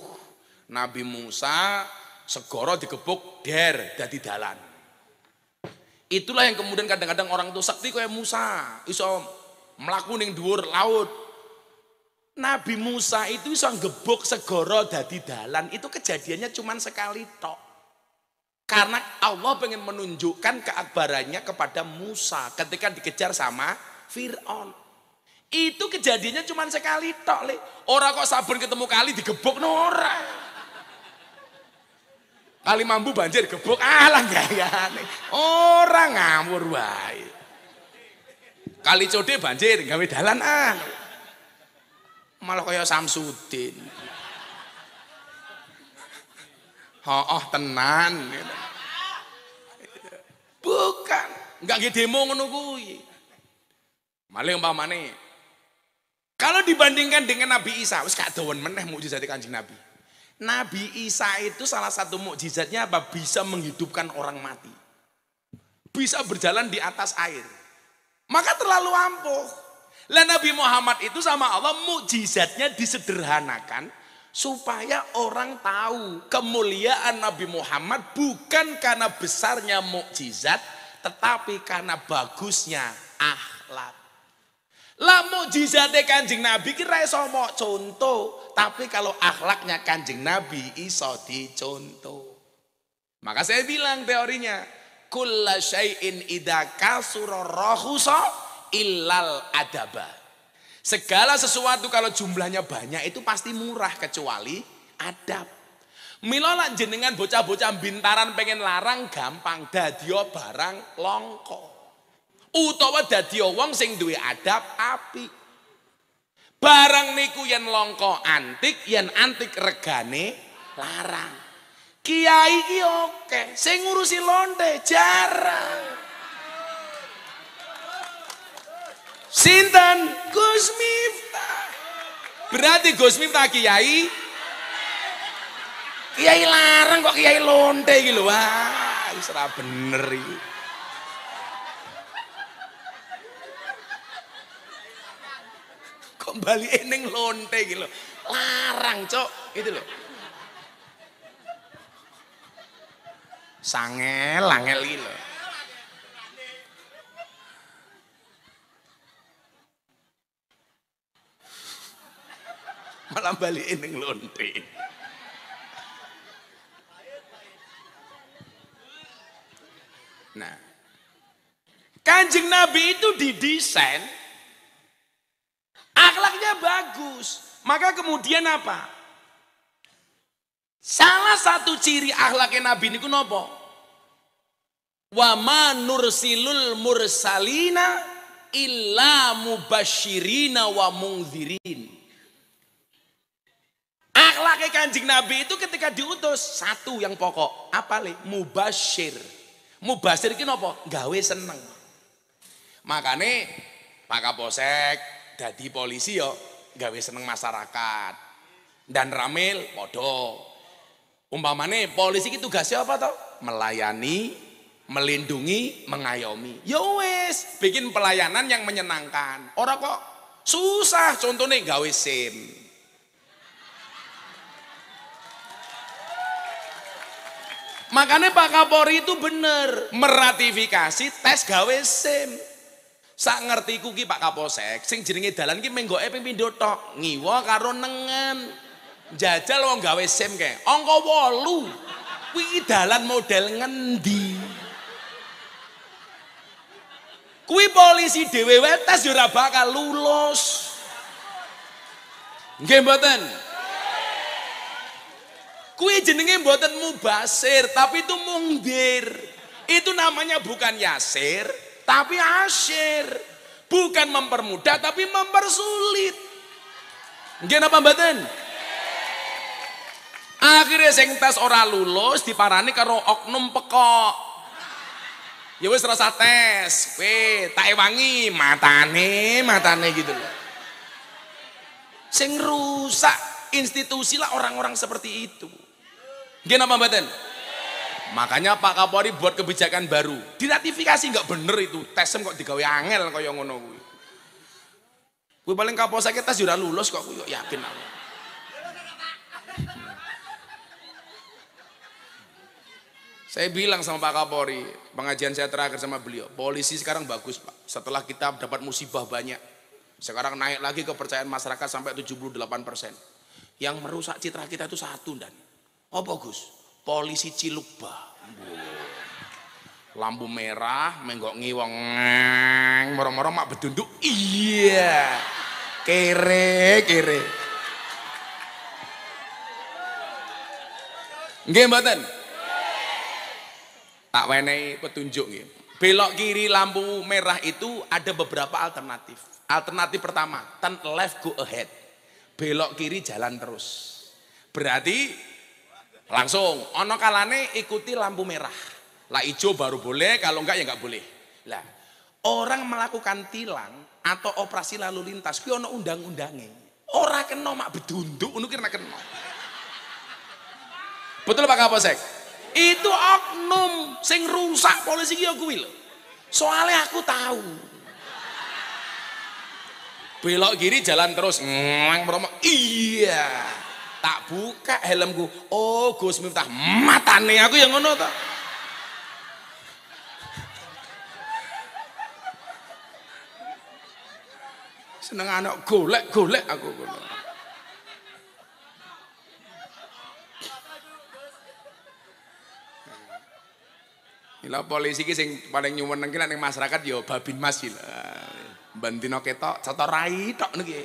Nabi Musa segoro digebuk der jadi dalan. Itulah yang kemudian kadang-kadang orang itu sakti kayak Musa, iso melakukan yang dhuwur laut, Nabi Musa itu bisa gebuk segoro dari dalan. Itu kejadiannya cuma sekali tok. Karena Allah pengen menunjukkan keakbarannya kepada Musa ketika dikejar sama Fir'aun. Itu kejadiannya cuma sekali tok le. orang kok sabun ketemu kali digebuk Nora Kali mambu banjir gebuk alangkah ya, ya orang ngawur wae. Kali cody banjir gawe dalan anu. Malah kaya Samsudin. Oh, oh tenan gitu. Bukan, enggak nggih demo ngono kuwi. Malah umpamane kalau dibandingkan dengan Nabi Isa, wis gak dowen meneh mukjizat Kanjeng Nabi. Nabi Isa itu salah satu mukjizatnya apa? Bisa menghidupkan orang mati. Bisa berjalan di atas air. Maka terlalu ampuh. Lah Nabi Muhammad itu sama Allah mukjizatnya disederhanakan supaya orang tahu kemuliaan Nabi Muhammad bukan karena besarnya mukjizat tetapi karena bagusnya akhlak. Lah mukjizate Kanjeng Nabi kira-kira ra iso contoh, tapi kalau akhlaknya Kanjeng Nabi iso dicontoh. Maka saya bilang teorinya, kulla idza kasura rahusa illal adaba. Segala sesuatu kalau jumlahnya banyak itu pasti murah kecuali adab. Milola jenengan bocah-bocah bintaran pengen larang gampang dadio barang longko. Utawa dadio wong sing duwe adab api. Barang niku yen longko antik, yen antik regane larang. Kiai ki oke, sing ngurusi londe jarang. Sinten? Gus Miftah. Berarti Gus Miftah kiai Kiai larang kok kiai lonte iki lho. Wah, wis ora bener iki. Kok bali ning lonte iki lho. Larang, Cok. Gitu lho. Sangel, angel iki lho. malah balikin ning lonte. Nah, kanjeng Nabi itu didesain akhlaknya bagus. Maka kemudian apa? Salah satu ciri akhlaknya Nabi ini kenapa? Wa ma nursilul mursalina illa mubashirina wa mungzirin. Akhlaknya kanjeng Nabi itu ketika diutus satu yang pokok, apa le? Mubasir. Mubasir itu apa? Gawe seneng. makanya Pak Kaposek jadi polisi yo gawe seneng masyarakat. Dan Ramil podo. Umpamane polisi itu tugasnya apa toh? Melayani, melindungi, mengayomi. Yo ya wes, bikin pelayanan yang menyenangkan. Orang kok susah contohnya gawe SIM. Makanya Pak Kapolri itu bener meratifikasi tes gawe SIM. Sak ngerti kuki Pak Kapolsek, sing jenenge dalan ki menggo e pindho tok, ngiwa karo nengen. Jajal wong gawe SIM kae. Angka 8. Kuwi dalan model ngendi? Kuwi polisi dhewe tes yo bakal lulus. Nggih mboten? Kue jenenge mboten mubasir, tapi itu mungdir. Itu namanya bukan yasir, tapi asir. Bukan mempermudah, tapi mempersulit. Gimana apa mboten? Akhirnya sing tes ora lulus diparani karo oknum pekok. Ya wis rasa tes, weh tak ewangi matane, matane gitu loh. Sing rusak institusi lah orang-orang seperti itu. Gini apa mboten? Makanya Pak Kapolri buat kebijakan baru. Diratifikasi nggak bener itu. Tesem kok digawe angel yang ngono gue. Gue paling kapolsek tes sudah ya lulus kok gue yakin aku. Saya bilang sama Pak Kapolri, pengajian saya terakhir sama beliau, polisi sekarang bagus Pak. Setelah kita dapat musibah banyak, sekarang naik lagi kepercayaan masyarakat sampai 78 persen. Yang merusak citra kita itu satu dan apa Gus? Polisi Cilukba. Lampu merah, menggok ngiwong, moro-moro mak bedunduk. Iya. Kere, kere. Nggih mboten? Tak wenei petunjuk nggih. Belok kiri lampu merah itu ada beberapa alternatif. Alternatif pertama, turn left go ahead. Belok kiri jalan terus. Berarti Langsung, ono kalane ikuti lampu merah. Lah ijo baru boleh, kalau enggak ya enggak boleh. Lah, orang melakukan tilang atau operasi lalu lintas, kuwi ono undang-undangnya. Orang kena mak bedunduk, unu kena kena. Betul Pak Kapolsek? Itu oknum sing rusak polisi ki ya kuwi Soalnya aku tahu. Belok kiri jalan terus, ngang meromok. Iya tak buka helmku oh Gus Miftah matane aku yang ngono ta seneng anak golek golek aku Ila polisi ki sing paling nyuman nengki nek masyarakat yo ya babin mas lah, Mbantino ketok, cotor rai tok niki.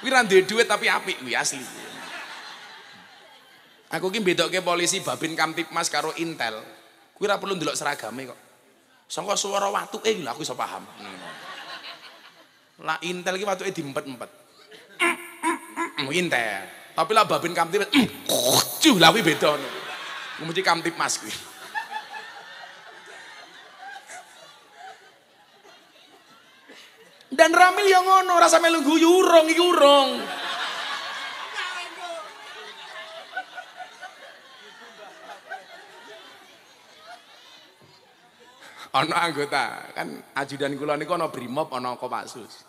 Wiran ra duwe tapi api, kuwi asli. Aku ki ke polisi Babin Kamtipmas karo Intel. Kuwi perlu perlu seragam seragame kok. Sangka swara watuke eh, lho aku iso paham. Lah Intel waktu watuke diempet-empet. Intel. Tapi lah Babin Kamtip eh, cuh lah kuwi beda. kamtip mas kuwi. Dan Ramil yang ngono rasa melungguh yurong yurong. ono anggota, kan ajudan kula niku ono Brimob, ono Kopassus.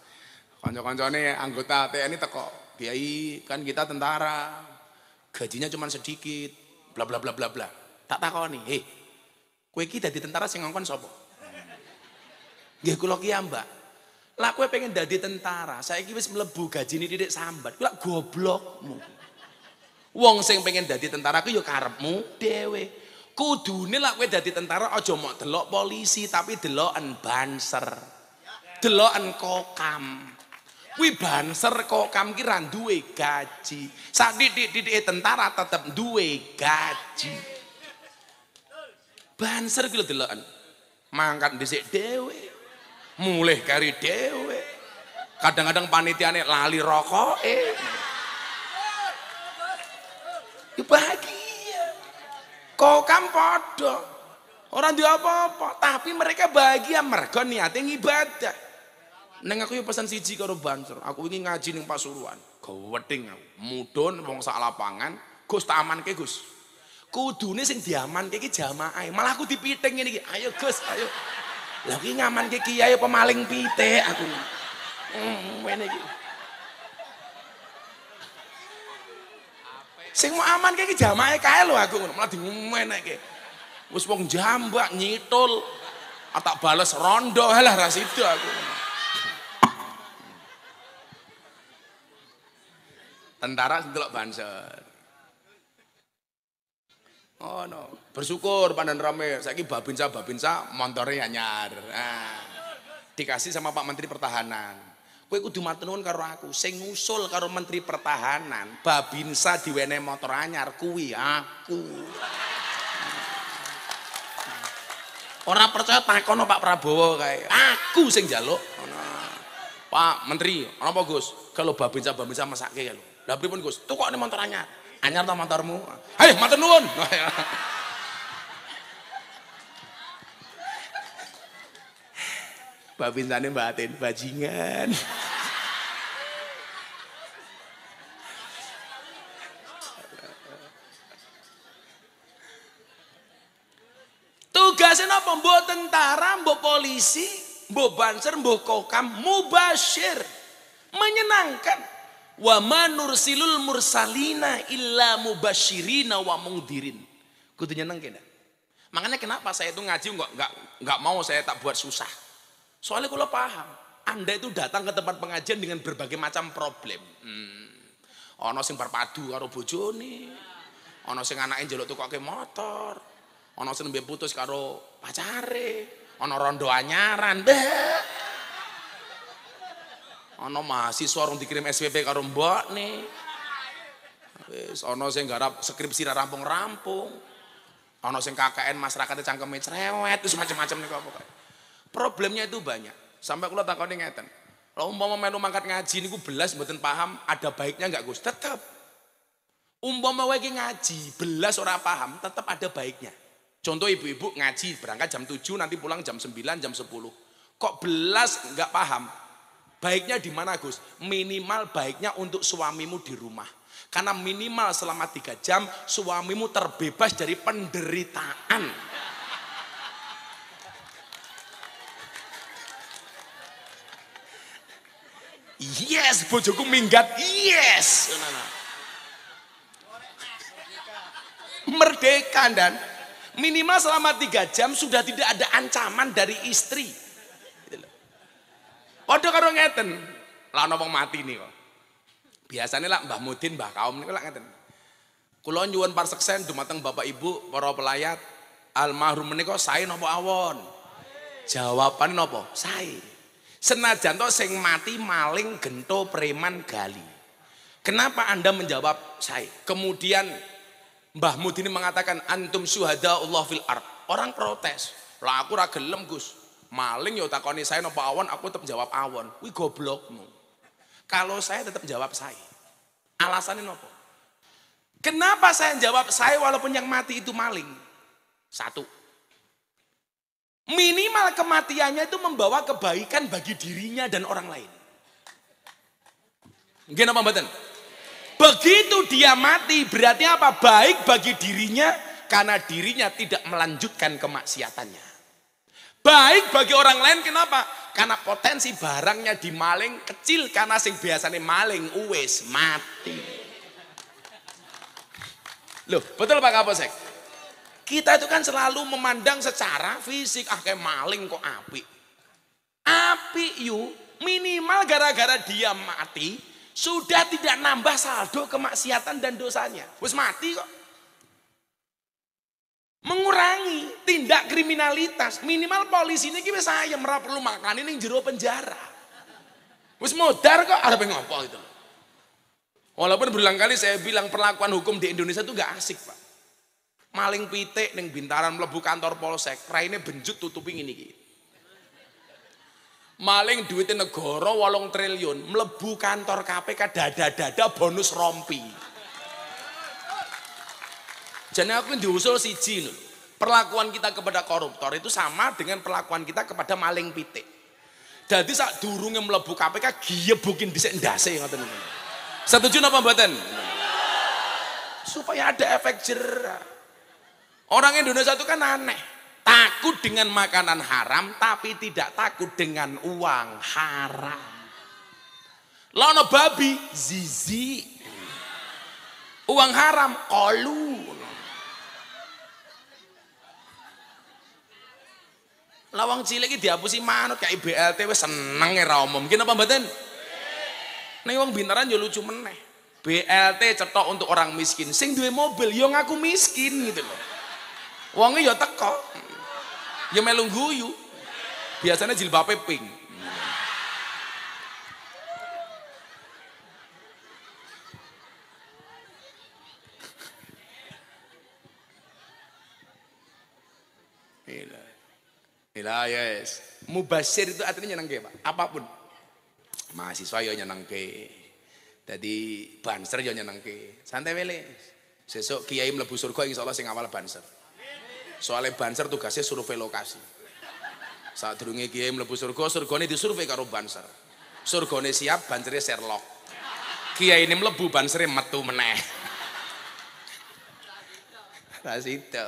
Kanca-kancane anggota TNI teko, "Kiai, kan kita tentara. Gajinya cuma sedikit, bla bla bla bla bla." Tak takoni, "Hei, kowe iki dadi tentara sing ngongkon sapa?" Nggih kula ki ya, Mbak. Lah kowe pengen dadi tentara, saiki wis mlebu gajine titik sambat. Kuwi goblokmu. Wong sing pengen dadi tentara ku ya karepmu dhewe. Kudune lah, kowe dadi tentara aja mok delok polisi tapi deloken banser. Deloken kokam. Kuwi banser kokam ki ra duwe gaji. Sak di tentara tetep duwe gaji. Banser ki lho deloken. Mangkat dhisik dhewe. Mulih kari dhewe. Kadang-kadang panitiane lali rokok, Eh. Ya bahagia kokam podo orang di apa-apa tapi mereka bahagia mereka niatnya ibadah. neng aku pesan siji karo banser aku ini ngaji neng pasuruan kewedeng mudon wong sak lapangan Gus taman ke Gus kudune sing diaman ke jamaah malah aku dipiting ini ayo Gus ayo lagi ngaman ke kiai pemaling pite aku mm, ini Sing mau aman kayak jamaah kayak lo aku ngono, malah kayak Wis wong jambak nyitol atau ah, balas rondo ras itu aku. Tentara delok banser. Oh no, bersyukur pandan rame. saya lagi babinsa babinsa motornya nyar, ah. dikasih sama Pak Menteri Pertahanan. Kowe kudu matur nuwun karo aku. Sing ngusul karo Menteri Pertahanan, Babinsa diwene motor anyar kuwi aku. Ora percaya takono Pak Prabowo kae. Aku sing njaluk. Pak Menteri, apa Gus? Kalau Babinsa Babinsa masake ya lho. Lah pripun Gus? Tukokne motor anyar. Anyar ta motormu? Hei, matur nuwun. Mbak Bintani Mbak Atin, bajingan. Tugasnya apa? Mbak tentara, mbak polisi, mbak banser, mbak kokam, mubashir. Menyenangkan. Wa manur silul mursalina illa mubashirina wa mungdirin. Kudu nyenangkan. Makanya kenapa saya itu ngaji nggak nggak nggak mau saya tak buat susah. Soalnya kalau paham, Anda itu datang ke tempat pengajian dengan berbagai macam problem. Hmm. Ono sing berpadu karo bojone, ono sing anake njaluk tukoke motor, ono sing lebih putus karo pacare, ono rondo anyaran. oh Ono mahasiswa suarung dikirim SPP karo mbok nih Wis ana sing garap skripsi rampung-rampung. Ana sing KKN masyarakatnya cangkeme cerewet, wis macam-macam niku apa Problemnya itu banyak. Sampai kalau takut ngeten. Kalau umpama melu mangkat ngaji niku belas buatin paham, ada baiknya enggak Gus? Tetap. Umpama wae ngaji, belas orang paham, tetap ada baiknya. Contoh ibu-ibu ngaji berangkat jam 7 nanti pulang jam 9, jam 10. Kok belas enggak paham? Baiknya di mana Gus? Minimal baiknya untuk suamimu di rumah. Karena minimal selama tiga jam suamimu terbebas dari penderitaan. Yes, bojoku minggat. Yes. Merdeka dan minimal selama tiga jam sudah tidak ada ancaman dari istri. Waduh gitu karo ngeten, lah wong mati nih kok. Biasanya lah Mbah Mudin, Mbah Kaum niku lah ngeten. Kula nyuwun parseksen dumateng Bapak Ibu para pelayat almarhum menika sae napa awon? Jawaban napa? Sae. Senajan toh sing mati maling gento preman gali. Kenapa Anda menjawab saya? Kemudian Mbah Mudini mengatakan antum syuhada Allah fil ar. Orang protes. Lah aku ra gelem Gus. Maling yo takoni saya napa awon aku tetap jawab awon. Kuwi goblokmu. Kalau saya tetap jawab saya. Alasannya nopo? Kenapa saya jawab saya walaupun yang mati itu maling? Satu, Minimal kematiannya itu membawa kebaikan bagi dirinya dan orang lain. Mungkin apa mbak Begitu dia mati berarti apa? Baik bagi dirinya karena dirinya tidak melanjutkan kemaksiatannya. Baik bagi orang lain kenapa? Karena potensi barangnya di maling kecil karena sing biasanya maling uwes mati. Loh, betul Pak kaposek? Kita itu kan selalu memandang secara fisik. Ah kayak maling kok api. Api yuk minimal gara-gara dia mati. Sudah tidak nambah saldo kemaksiatan dan dosanya. terus mati kok. Mengurangi tindak kriminalitas. Minimal polisi ini kita saya merah perlu makan ini jero penjara. terus modar kok ada pengopo itu, Walaupun berulang kali saya bilang perlakuan hukum di Indonesia itu gak asik pak maling pitik ning bintaran mlebu kantor polsek, raine benjut tutupi ngene iki. Maling duwite negara wolong triliun, mlebu kantor KPK dada-dada bonus rompi. Jadi aku diusul siji lho. Perlakuan kita kepada koruptor itu sama dengan perlakuan kita kepada maling pitik. Jadi saat durungnya melebu KPK dia giyebukin bisa ndase ngoten Setuju napa mboten? Supaya ada efek jerah. Orang Indonesia itu kan aneh. Takut dengan makanan haram tapi tidak takut dengan uang haram. Lono babi zizi. Uang haram kolu. Lawang cilik iki dihapusi manut kayak BLT wis seneng ya, ra umum. Mungkin apa mboten? Ini wong binaran ya lucu meneh. BLT cetok untuk orang miskin. Sing duwe mobil yo aku miskin gitu loh wangi ya teko. Ya melu guyu. Biasanya jilbabnya pink. yes. Mubasir itu artinya ke, Pak. Apapun. Mahasiswa yo ya ke. tadi banser yo ya ke. Santai wele. Sesuk kiai melebu surga Allah sing awal banser. Soalnya Banser tugasnya survei lokasi. Saat dulu kiai mlebu surga, ini disurvei karo Banser. ini siap, Bansernya Sherlock. Kiai ini mlebu, Bansernya metu meneh. Rasito.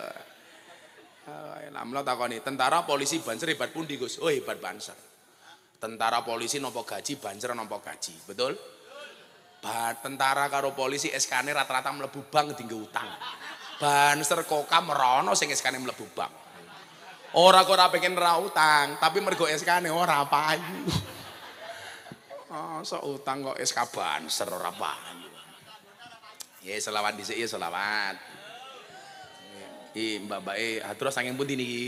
Lamlo takoni, tentara polisi Banser hebat pun Gus. Oh hebat Banser. Tentara polisi nopo gaji, Banser nopo gaji. Betul? Bah, tentara karo polisi SKN rata-rata melebu bank tinggi utang. Banser serko merono sing SK-ne mlebu bank. Ora kok ora pengen ra utang, tapi mergo SK-ne ora payu. Oh, oh, utang kok SK banser ora payu. Ya selawat dhisik ya selawat. I mbak mbak eh saking angin nih. niki.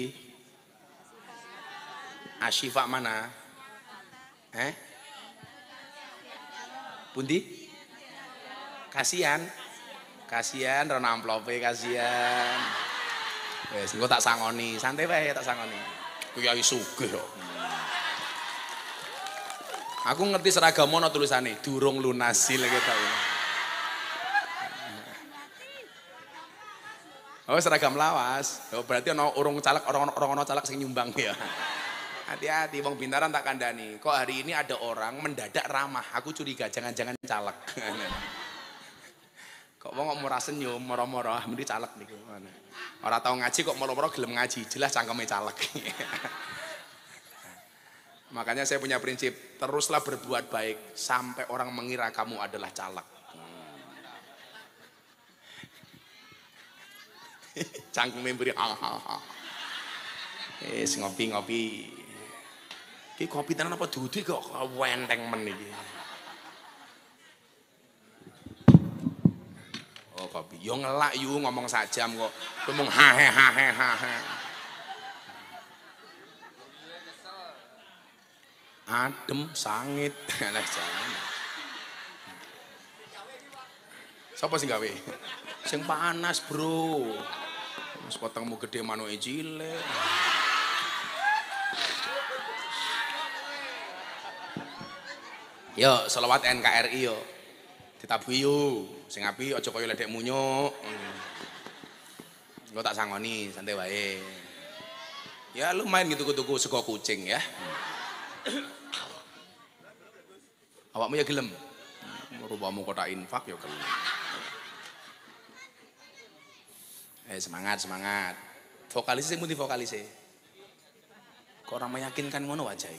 Asyifa mana? Eh? Pundi? Kasihan. Kasihan rona amplope kasihan. Wes engko tak sangoni, santai wae tak sangoni. Kiai sugih kok. Hmm. Aku ngerti seragam ana tulisane durung lunasi lek tau. Oh seragam lawas. Oh, berarti orang urung calak orang orang ana calak sing nyumbang ya. Hati-hati wong bintaran tak kandani. Kok hari ini ada orang mendadak ramah. Aku curiga jangan-jangan calak. Kok wong merasa murah senyum, moro-moro, mending caleg niku. Ora tau ngaji kok moro-moro gelem ngaji, jelas cangkeme caleg. Makanya saya punya prinsip, teruslah berbuat baik sampai orang mengira kamu adalah caleg. Cangkeme beri ah ah ah. Eh, ngopi-ngopi. Ki kopi tenan apa dudu kok wenteng men iki. Oh papi, Yo ngelak yu ngomong sak jam kok. Ngomong hahe hahe hahe. Adem sangit. Lah jangan. Sapa sing gawe? Sing panas, Bro. Mas potongmu gede manuke cilik. Yo, selawat NKRI yo ditabui yo sing api aja kaya ledek munyuk lo hmm. tak sangoni santai wae ya main gitu kutuku sego kucing ya hmm. awakmu ya gelem hmm. rupamu kota infak ya gelem eh semangat semangat vokalis sih mundi vokalis e? kok orang meyakinkan ngono wajah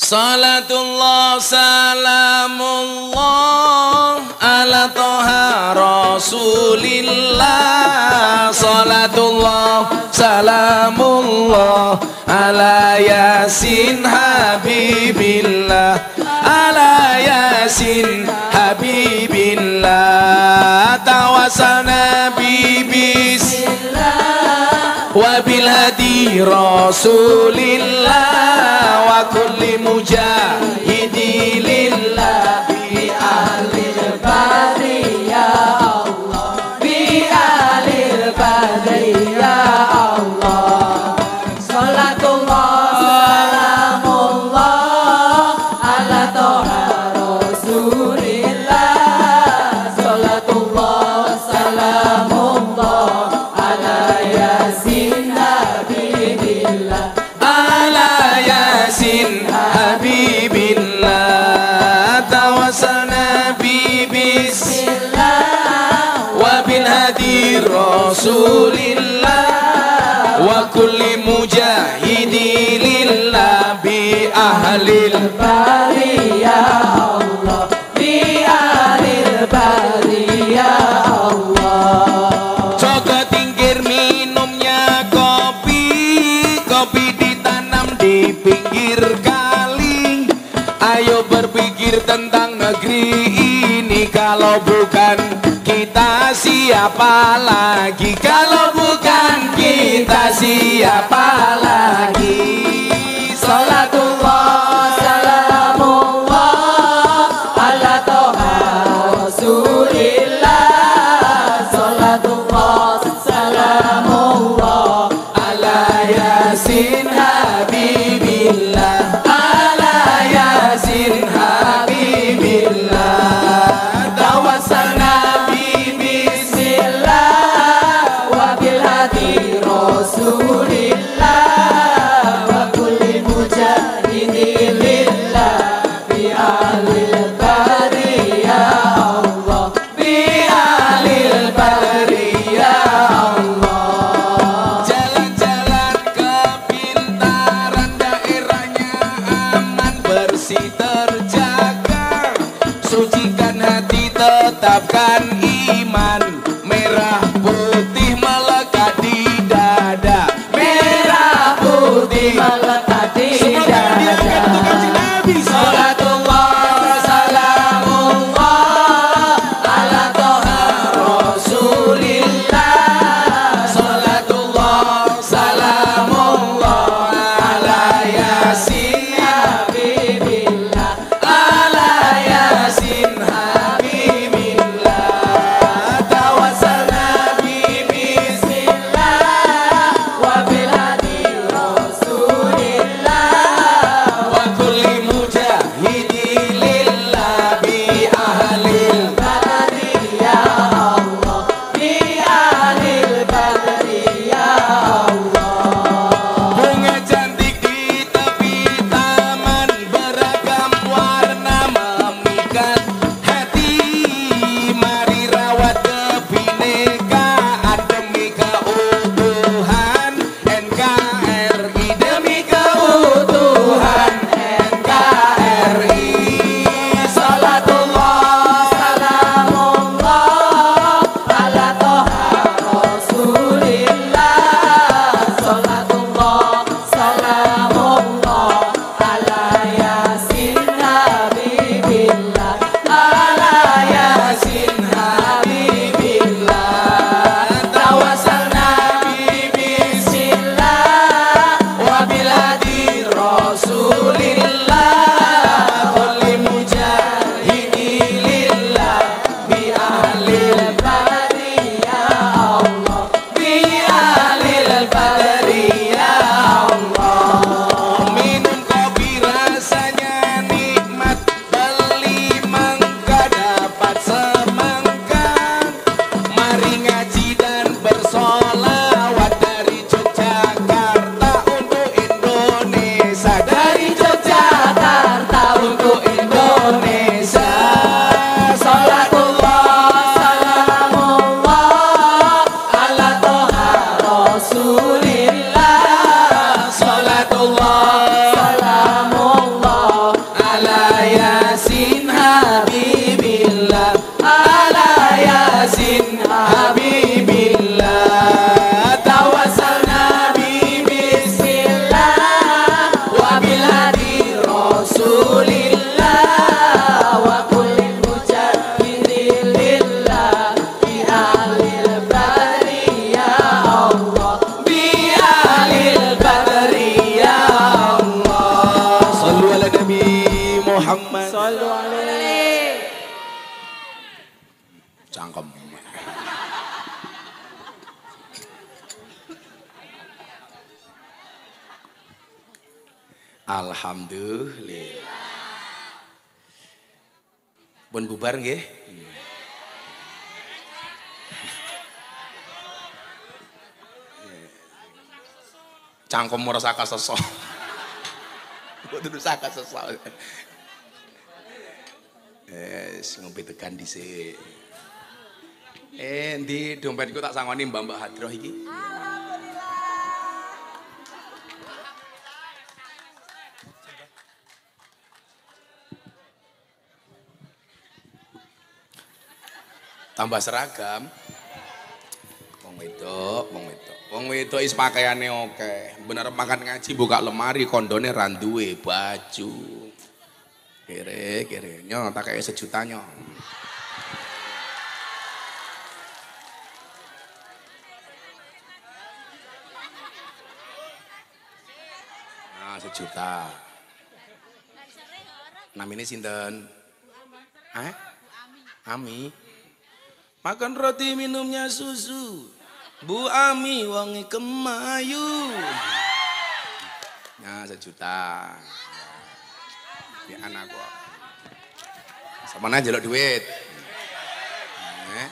Salatullah salamullah ala toha rasulillah Salatullah salamullah ala yasin habibillah Ala yasin habibillah Nabi bibis rasulillah wa kulli mujahidi lillah siapa lagi kalau bukan kita siapa lagi salatullah saka buat duduk saka sesol. Eh, ngombe tekan dhisik. Eh, ndi dompetku tak sangoni Mbak-mbak Hadroh iki? Tambah seragam. Wong wedok, wong wedok. Wong itu is pakaiannya oke. Bener makan ngaji buka lemari kondone randuwe baju. Kere kere nyong tak kayak sejuta nyong. Nah, sejuta. ini sinden, Eh? Ami. Makan roti minumnya susu. Bu Ami wangi kemayu. Nah sejuta. Di anak gua. Sama aja lo duit. Eh.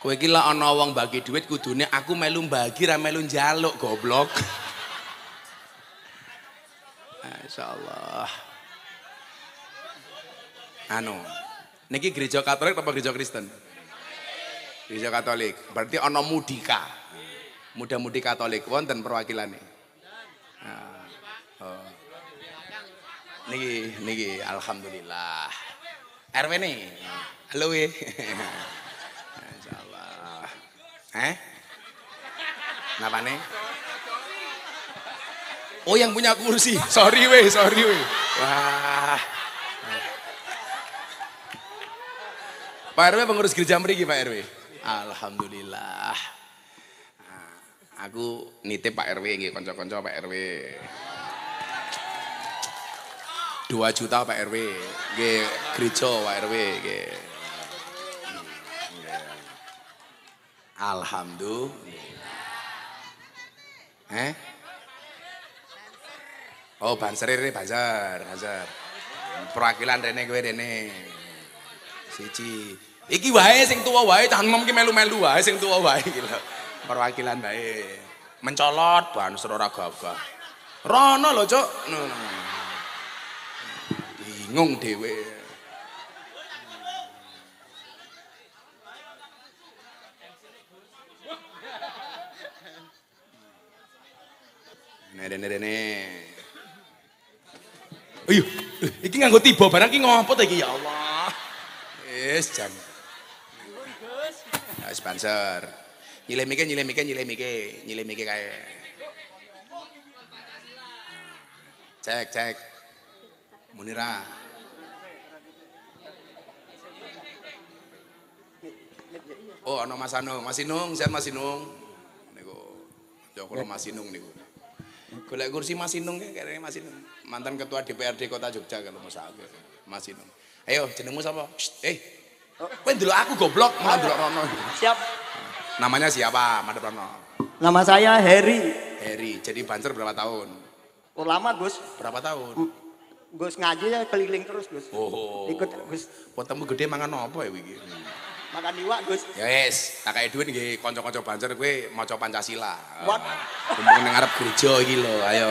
Kue gila ono wong bagi duit kudune aku melu bagi ra melu jaluk goblok. Ah, Allah. Anu, niki gereja Katolik atau gereja Kristen? Gereja Katolik. Berarti ono mudika. Muda-mudi Katolik wonten perwakilane. Nah, oh. Niki niki alhamdulillah. RW nih. Halo we. Insyaallah. Eh? Napa nih? Oh yang punya kursi. Sorry weh, sorry weh. Wah. Pak RW pengurus gereja mriki Pak RW. Alhamdulillah. Ah, aku nitip Pak RW nggih kanca-kanca Pak RW. 2 juta Pak RW. Nggih, gereja Pak RW nggih. Alhamdulillah. Eh? Oh, banser ini banser, banser. Perwakilan rene kowe rene. Siji, Iki wae sing tuwa wae cah enom ki melu-melu wae sing tua wae iki lho. Perwakilan baik, Mencolot banser ora gagah. Rono lho, Cuk. Bingung dhewe. Nere nere nere. Ayo, iki nganggo tiba barang iki ngopo ta iki ya Allah. Wis yes, jam mikir, mikir, nyilemike mikir, nyilemike mikir kayak cek cek Munira oh ano Mas Anung Mas Inung gue, Mas Inung niku Joko Mas Inung niku golek kursi Mas Inung kayaknya Mas Inung mantan ketua DPRD Kota Jogja kalau mau sakit Mas Inung ayo jenengmu siapa eh Kowe ndelok aku goblok, malah ndelok Rono. Siap. Namanya siapa? Madep Rono. Nama saya Harry Harry Jadi banser berapa tahun? Oh, lama, Gus. Berapa tahun? Gus ngaji ya keliling terus, Gus. Oh. Ikut Gus. temu gede mangan nopo ya wigi Makan iwak, Gus. Yes, ya, tak kayak duit nggih kanca-kanca banser kowe maca Pancasila. What? Kumpul ning kerjo gereja iki ayo.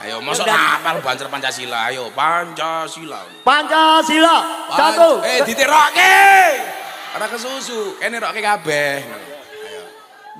Ayo masuk hafal banser Pancasila. Ayo Pancasila. Pancasila. Satu. Eh diterokke. karena kesusu, kene rokke kabeh.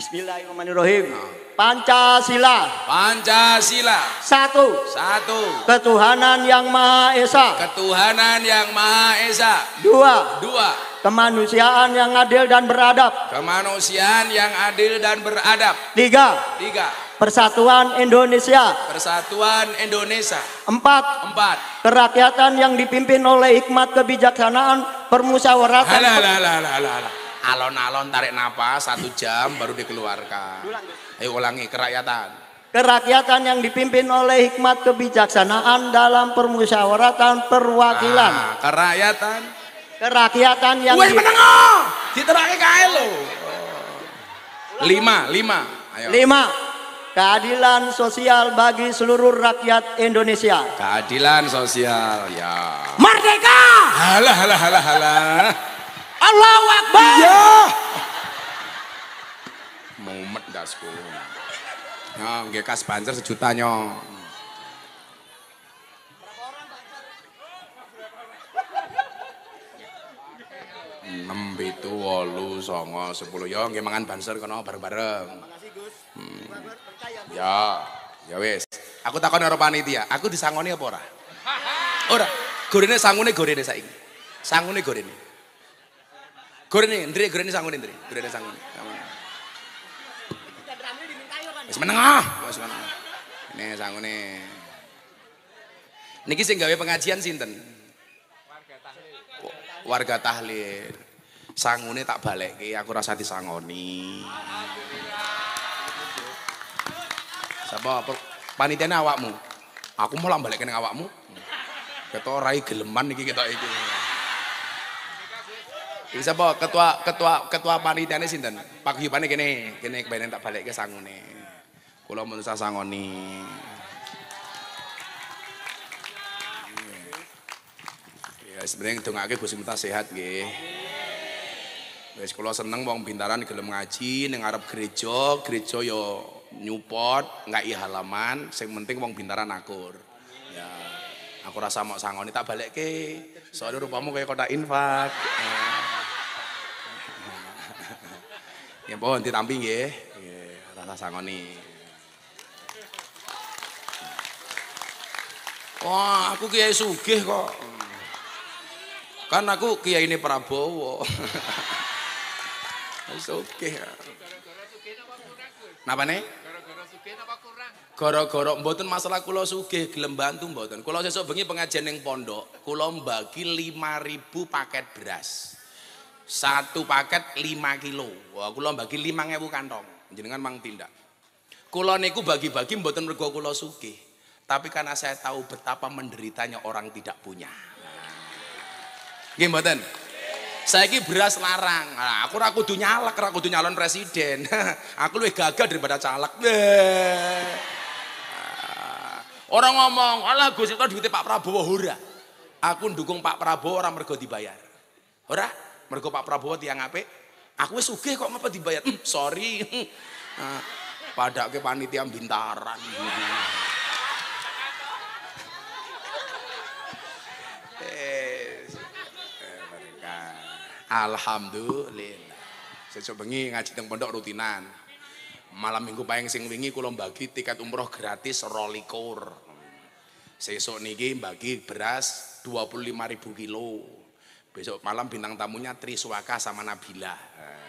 Bismillahirrahmanirrahim. Nah. Pancasila. Pancasila. Satu. Satu. Ketuhanan yang Maha Esa. Ketuhanan yang Maha Esa. Dua. Dua. Kemanusiaan yang adil dan beradab. Kemanusiaan yang adil dan beradab. Tiga. Tiga. Persatuan Indonesia. Persatuan Indonesia. Empat. Empat. Kerakyatan yang dipimpin oleh hikmat kebijaksanaan permusyawaratan. Alon-alon tarik nafas satu jam baru dikeluarkan. Ayo ulangi kerakyatan. Kerakyatan yang dipimpin oleh hikmat kebijaksanaan dalam permusyawaratan perwakilan. Nah, kerakyatan. Kerakyatan yang. Wes menengah. terakhir kae lo. Lima, lima. Ayo. Lima. Keadilan sosial bagi seluruh rakyat Indonesia. Keadilan sosial, ya. Merdeka! Halah, halah, halah, halah. Allahu Akbar. Ya mumet sekolah. Ya, nggih kas banser sejuta nyo. enam itu walu songo sepuluh yo ya, nggih mangan banser kono bareng-bareng. Hmm. Ya, ya wes, Aku takon karo panitia, aku disangoni apa ora? Ora. Gorene sangune gorene saiki. Sangune gorene. Gorene, ndri gorene sangune ndri, gorene sangune. Wis menengah, wis menengah. Ini sangune. Niki sing gawe pengajian sinten? Warga tahlil. Warga tahlil. Sangune tak balekke, aku rasa disangoni. Sapa panitiane awakmu? Aku mau lambalek ning awakmu. Ketua rai geleman niki ketok itu. Bisa boh, ketua ketua ketua panitiane sinten? Paguyubane kene, kene kebanyakan tak balik ke sangune. Kula mun sasangoni. Ya sebenarnya itu ngake Gusti Muta sehat nggih. Wis kula seneng wong bintaran gelem ngaji ning arep gereja, gereja nyupot, enggak i halaman, sing penting wong bintaran akur. Ya. Aku rasa mau sangoni tak balik ke. Soalnya rupamu kayak kota infak. Ya pohon ditamping ya. Rasa sangoni. Wah, aku kiai sugih kok. Kan aku kiai ini Prabowo. Sugih. Napa nih? Gara-gara mboten masalah kula sugih gelem bantu mboten. Kula sesuk bengi pengajian ning pondok, kula bagi 5000 paket beras. Satu paket 5 kilo. Wah, kula bagi 5000 kantong. Jenengan mang tindak. Kula niku bagi-bagi mboten mergo kula sugih. Tapi karena saya tahu betapa menderitanya orang tidak punya. Gimana? mboten? Saya ini beras larang. Nah, aku raku kudu nyalak, aku kudu nyalon presiden. aku lebih gagal daripada calak. Ah. Orang ngomong, Allah Gus itu duitnya Pak Prabowo hura. Aku dukung Pak Prabowo orang mergo dibayar. Ora, mergo Pak Prabowo tiang apik. Aku wis sugih kok ngapa dibayar? Hmm, sorry. Nah, pada ke panitia bintaran. Eh, eh Alhamdulillah. Sesuk bengi ngaji teng pondok rutinan. Malam minggu paling sing wingi kulo bagi tiket umroh gratis rolikur. Sesok niki bagi beras ribu kilo. Besok malam bintang tamunya Triswaka sama Nabila. Eh,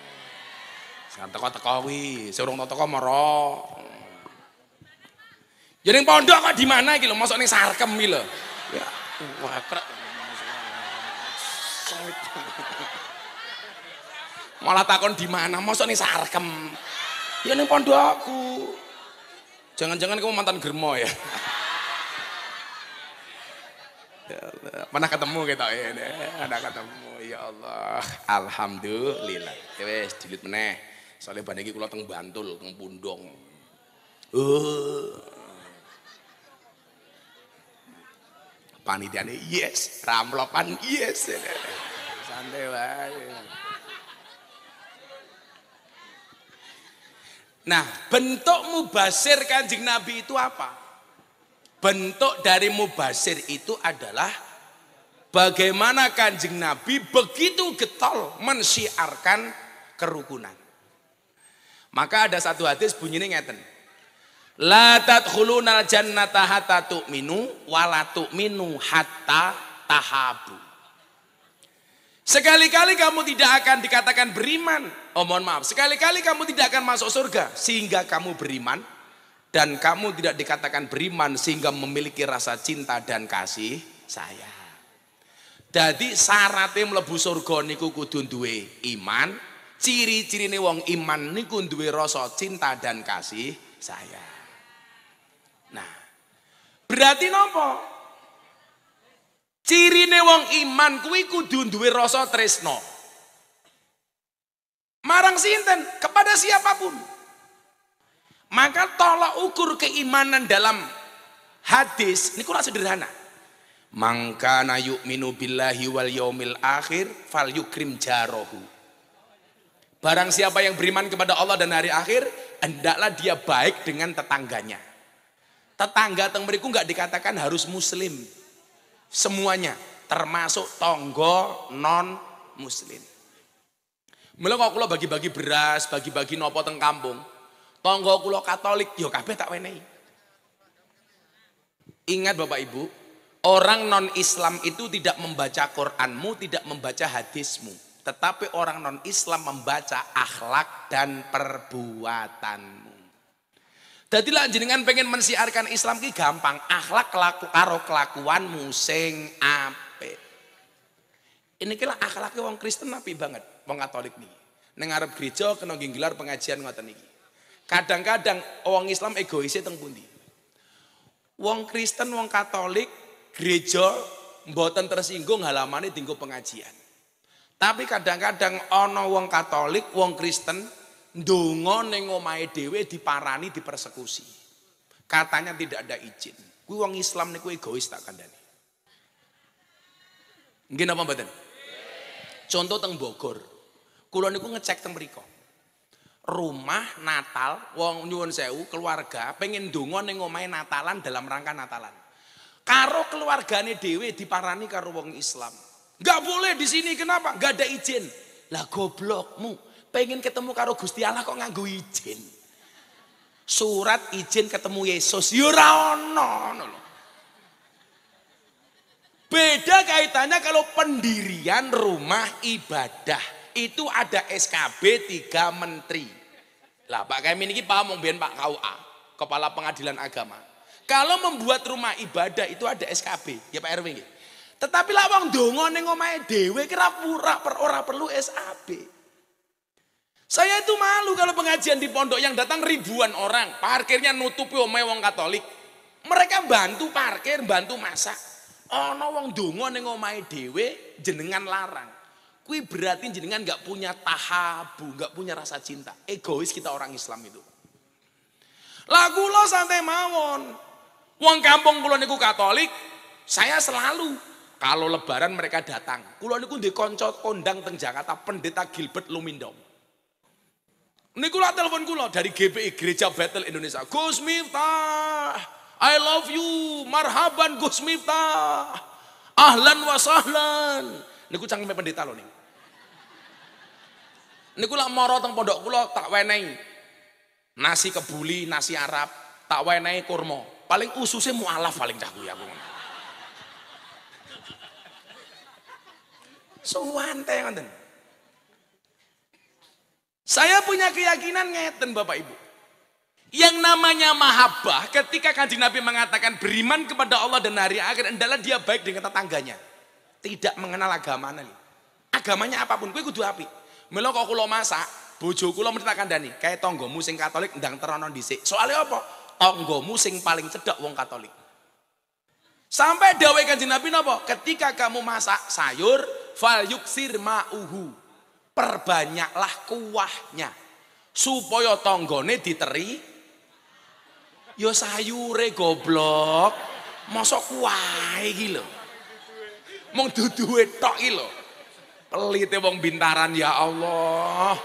sing teko-teko wi, seorang teko moro. Ya pondok kok di mana iki masuk nih ning sarkem iki Ya, wah Sarkem. Malah takon di mana? Mosok nih Sarkem. Ya ning pondokku. Jangan-jangan kamu mantan germo ya. ya pernah ketemu kita ya, ada ketemu ya Allah. Alhamdulillah. Ya wis jilid meneh. soalnya ban kulo teng Bantul, teng Pundong. Uh. Panitiane yes, ramlopan yes. Santai wae. Nah, bentuk mubasir Kanjeng Nabi itu apa? Bentuk dari mubasir itu adalah bagaimana Kanjeng Nabi begitu getol mensiarkan kerukunan. Maka ada satu hadis bunyinya ngeten. La tadkhulunal jannata hatta tu'minu wa la tu'minu hatta tahabu. Sekali-kali kamu tidak akan dikatakan beriman. Oh mohon maaf, sekali-kali kamu tidak akan masuk surga sehingga kamu beriman dan kamu tidak dikatakan beriman sehingga memiliki rasa cinta dan kasih saya. Jadi syaratnya melebu surga niku kudu duwe iman, ciri-cirine wong iman niku duwe rasa cinta dan kasih sayang. Berarti nopo? ne wong iman kuwi kudu duwe rasa tresno. Marang sinten kepada siapapun. Maka tolak ukur keimanan dalam hadis ini kurang sederhana. Mangka na yu'minu billahi wal yaumil akhir fal yukrim jarohu. Barang siapa yang beriman kepada Allah dan hari akhir, hendaklah dia baik dengan tetangganya. Tetangga teng mriku nggak dikatakan harus muslim. Semuanya termasuk tonggo non muslim. Mula kok kula bagi-bagi beras, bagi-bagi nopo teng kampung. Tonggo kula Katolik ya kabeh tak wenehi. Ingat Bapak Ibu, orang non-Islam itu tidak membaca Qur'anmu, tidak membaca hadismu. Tetapi orang non-Islam membaca akhlak dan perbuatan. Jadi jenengan pengen mensiarkan Islam ki gampang, akhlak kelaku karo kelakuan musing ape. Ini kira akhlaknya wong Kristen napi banget, wong Katolik nih. Neng Arab gereja kena gelar pengajian ngoten niki. Kadang-kadang wong Islam egois teng pundi? Wong Kristen, wong Katolik, gereja mboten tersinggung halamannya tinggu pengajian. Tapi kadang-kadang ono wong Katolik, wong Kristen Dungo neng omai dewe diparani dipersekusi. Katanya tidak ada izin. Kui wong Islam niku egois tak kandani. Nggih napa mboten? Contoh teng Bogor. Kula niku ngecek teng Rumah Natal wong nyuwun sewu keluarga pengen dungo ning omahe Natalan dalam rangka Natalan. Karo keluargane dhewe diparani karo wong Islam. Gak boleh di sini kenapa? Gak ada izin. Lah goblokmu. Pengen ketemu karo Gusti Allah kok nganggo izin. Surat izin ketemu Yesus. Ya ora Beda kaitannya kalau pendirian rumah ibadah itu ada SKB tiga menteri. Lah Pak Kemin ini paham mungkin Pak KUA, Kepala Pengadilan Agama. Kalau membuat rumah ibadah itu ada SKB, ya Pak RW. Tetapi lah wong dongo ning omahe dhewe kira pura per ora perlu SKB. Saya itu malu kalau pengajian di pondok yang datang ribuan orang, parkirnya nutupi omae wong Katolik. Mereka bantu parkir, bantu masak. Ono oh, no, wong dungo ning omahe dewe jenengan larang. Kui berarti jenengan gak punya tahabu, gak punya rasa cinta. Egois kita orang Islam itu. Lagu lo santai mawon. Wong kampung kula niku Katolik, saya selalu kalau lebaran mereka datang. Kulo niku dikonco kondang teng Jakarta, Pendeta Gilbert Lumindong Niku lah telepon kula dari GPI Gereja Battle Indonesia. Gus Miftah, I love you. Marhaban Gus Miftah. Ahlan wa sahlan. Niku cangkeme pendeta lho niku. Niku lak mara teng pondok kula tak wenehi. Nasi kebuli, nasi Arab, tak wenehi kurma. Paling ususnya mualaf paling cah kuwi aku. Suwante ngoten. Saya punya keyakinan ngeten Bapak Ibu. Yang namanya mahabbah ketika kanji Nabi mengatakan beriman kepada Allah dan hari akhir adalah dia baik dengan tetangganya. Tidak mengenal agama nih. Agamanya apapun, gue kudu api. Melo kok kula masak, bojo kula mesti Dani, kandhani, kae tanggamu sing Katolik ndang terono dhisik. Soale apa? Tanggamu sing paling cedhak wong Katolik. Sampai dawai kanji Nabi napa? Ketika kamu masak sayur, fal yuksir ma'uhu perbanyaklah kuahnya supaya tonggone diteri yosayure sayure goblok mosok kuah iki lho mung duduhe tok iki lho pelite wong bintaran ya Allah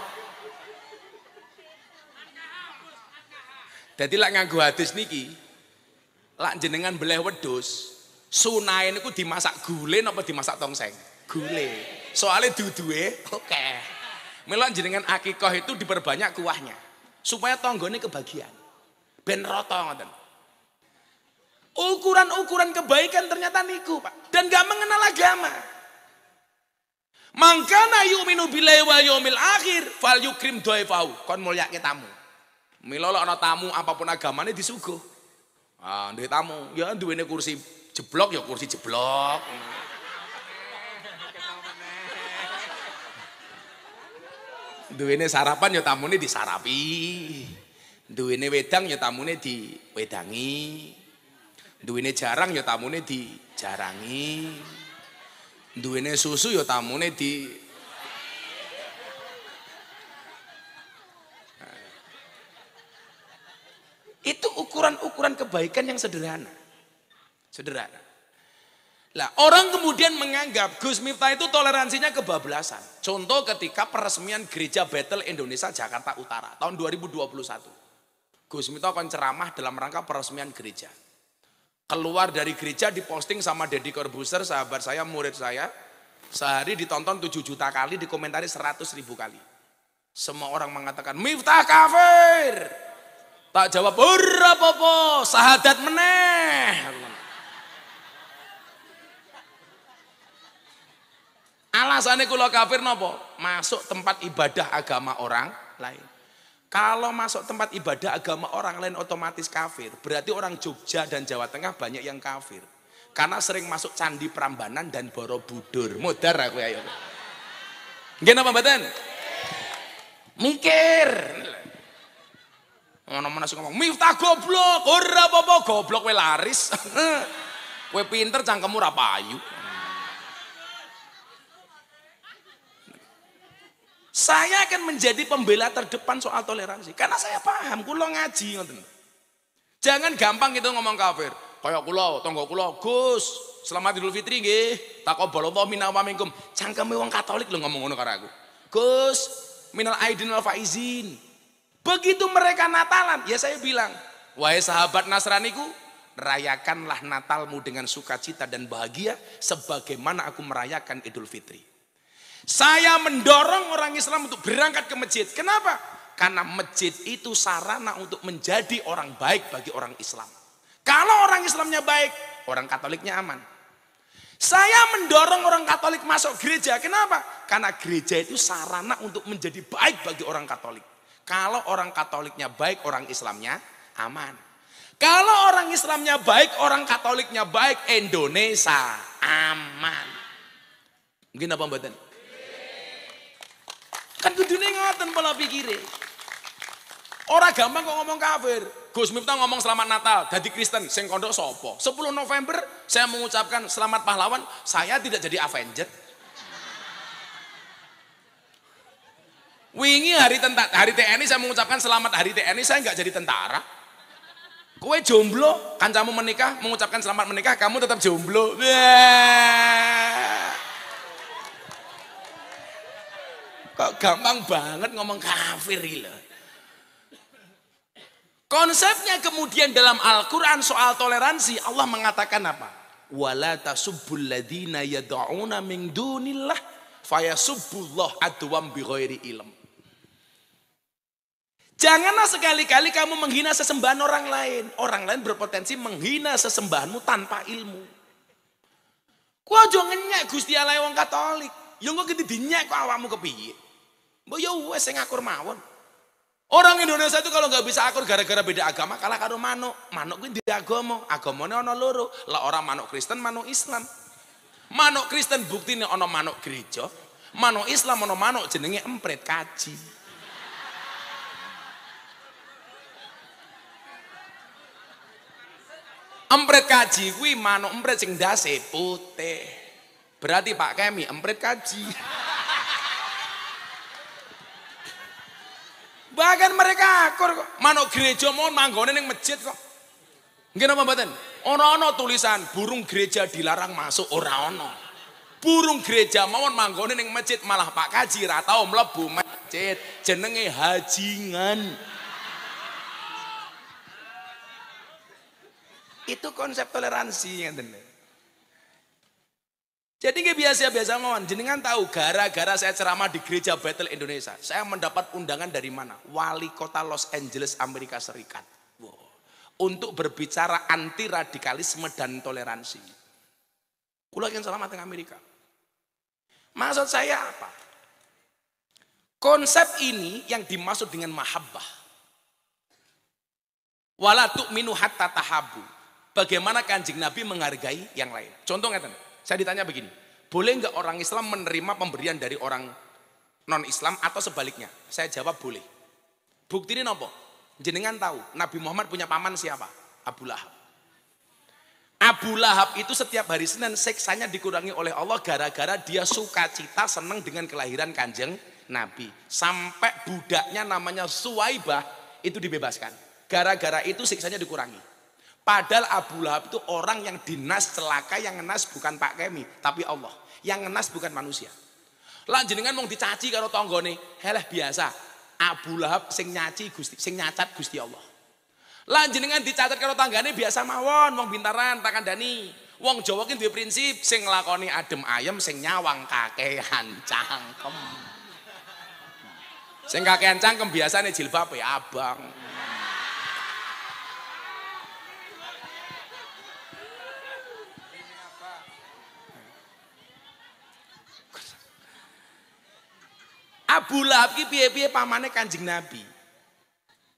Jadi lak nganggo hadis niki lak jenengan beleh wedhus sunae niku dimasak gule napa dimasak tongseng gule soalnya duduwe oke okay. melon jenengan akikoh itu diperbanyak kuahnya supaya tonggone kebagian ben roto ngoten ukuran-ukuran kebaikan ternyata niku pak dan gak mengenal agama mangkana yu'minu billahi wal yawmil akhir fal yukrim doifau kon mulyake tamu milolo ana tamu apapun agamanya disuguh ah duwe tamu ya duwene kursi jeblok ya kursi jeblok Duwene sarapan ya tamune disarapi. Duwene wedang ya tamune diwedangi. Duwene jarang ya tamune dijarangi. Duwene susu ya tamune di Itu ukuran-ukuran kebaikan yang sederhana. Sederhana. Lah, orang kemudian menganggap Gus Miftah itu toleransinya kebablasan. Contoh ketika peresmian Gereja Battle Indonesia Jakarta Utara tahun 2021. Gus Miftah akan ceramah dalam rangka peresmian gereja. Keluar dari gereja diposting sama Deddy Corbuzier, sahabat saya, murid saya. Sehari ditonton 7 juta kali, dikomentari 100 ribu kali. Semua orang mengatakan, Miftah kafir! Tak jawab, berapa po, sahadat meneh. Alasannya kula kafir nopo? Masuk tempat ibadah agama orang lain. Kalau masuk tempat ibadah agama orang lain otomatis kafir. Berarti orang Jogja dan Jawa Tengah banyak yang kafir. Karena sering masuk candi Prambanan dan Borobudur. Mudar aku ayo. Gimana apa mboten? Mikir. mana mana suka ngomong, "Miftah goblok, ora apa-apa, goblok laris." we pinter cangkemmu ra Hmm. Saya akan menjadi pembela terdepan soal toleransi karena saya paham Kulo ngaji ngoten. Jangan gampang gitu ngomong kafir. Kayak kulo. tonggo kulo. Gus, selamat Idul Fitri nggih. Taqabbalallahu minna wa minkum. Cangkeme wong Katolik lho ngomong ngono karo aku. Gus, minal aidin wal faizin. Begitu mereka Natalan, ya saya bilang, wahai sahabat Nasraniku, rayakanlah Natalmu dengan sukacita dan bahagia sebagaimana aku merayakan Idul Fitri. Saya mendorong orang Islam untuk berangkat ke masjid. Kenapa? Karena masjid itu sarana untuk menjadi orang baik bagi orang Islam. Kalau orang Islamnya baik, orang Katoliknya aman. Saya mendorong orang Katolik masuk gereja. Kenapa? Karena gereja itu sarana untuk menjadi baik bagi orang Katolik. Kalau orang Katoliknya baik, orang Islamnya aman. Kalau orang Islamnya baik, orang Katoliknya baik, Indonesia aman. Mungkin apa mbak Kan dunia ngoten pola pikire. Orang gampang kok ngomong kafir. Gus Miftah ngomong selamat Natal, jadi Kristen, sing kondok sopo. 10 November saya mengucapkan selamat pahlawan, saya tidak jadi Avenger. Wingi hari tentara, hari TNI saya mengucapkan selamat hari TNI, saya nggak jadi tentara. Kue jomblo, Kan kamu menikah, mengucapkan selamat menikah, kamu tetap jomblo. Bleh. Kok gampang banget ngomong kafir gitu. Konsepnya kemudian dalam Al-Quran soal toleransi Allah mengatakan apa? Wala tasubbul ladina yada'una min dunillah fayasubbullah aduam bighairi ilm. Janganlah sekali-kali kamu menghina sesembahan orang lain. Orang lain berpotensi menghina sesembahanmu tanpa ilmu. Kau jangan nyak Gusti Allah wong Katolik. Yang engko gede dinyak, kok awakmu kepiye? Mbok yo ya wes sing akur mawon. Orang Indonesia itu kalau nggak bisa akur gara-gara beda agama kalah karo manuk. Manuk kuwi ndek agama, agamane ana loro. Lah orang manuk Kristen, manuk Islam. Manuk Kristen buktine ana manuk gereja, manuk Islam ana manuk jenenge empret kaji. Empret kaji kuwi manuk empret sing ndase putih. Berarti Pak Kemi empret kaji. Bahkan mereka akur kok. Manuk gereja mau manggone ning masjid kok. Nggih napa mboten? Ana-ana tulisan burung gereja dilarang masuk ora ana. Burung gereja mau manggone ning masjid malah Pak Kaji ra tau mlebu masjid. Jenenge hajingan. Itu konsep toleransi ngeten jadi nggak biasa-biasa mohon Jenengan tahu gara-gara saya ceramah di gereja Battle Indonesia, saya mendapat undangan dari mana? Wali kota Los Angeles Amerika Serikat. Wow. Untuk berbicara anti radikalisme dan toleransi. Kulah yang selamat dengan Amerika. Maksud saya apa? Konsep ini yang dimaksud dengan mahabbah. Walatuk minuhat hatta tahabu. Bagaimana kanjeng Nabi menghargai yang lain. Contohnya. Saya ditanya begini, boleh nggak orang Islam menerima pemberian dari orang non-Islam atau sebaliknya? Saya jawab boleh. Bukti ini nopo? Jenengan tahu, Nabi Muhammad punya paman siapa? Abu Lahab. Abu Lahab itu setiap hari Senin seksanya dikurangi oleh Allah gara-gara dia suka cita seneng dengan kelahiran kanjeng Nabi. Sampai budaknya namanya Suwaibah itu dibebaskan. Gara-gara itu siksanya dikurangi. Padahal Abu Lahab itu orang yang dinas celaka, yang ngenas bukan Pak Kemi, tapi Allah. Yang ngenas bukan manusia. Lah jenengan mau dicaci karo nih heleh biasa. Abu Lahab sing nyaci Gusti, sing nyacat Gusti Allah. Lah jenengan dicatat karo tanggane biasa mawon, wong bintaran Dani, Wong Jawa ki duwe prinsip sing nglakoni adem ayem sing nyawang kakehan cangkem. Sing kakehan cangkem biasane jilbabe ya, abang. Abu Lahab ki piye-piye pamane Kanjeng Nabi.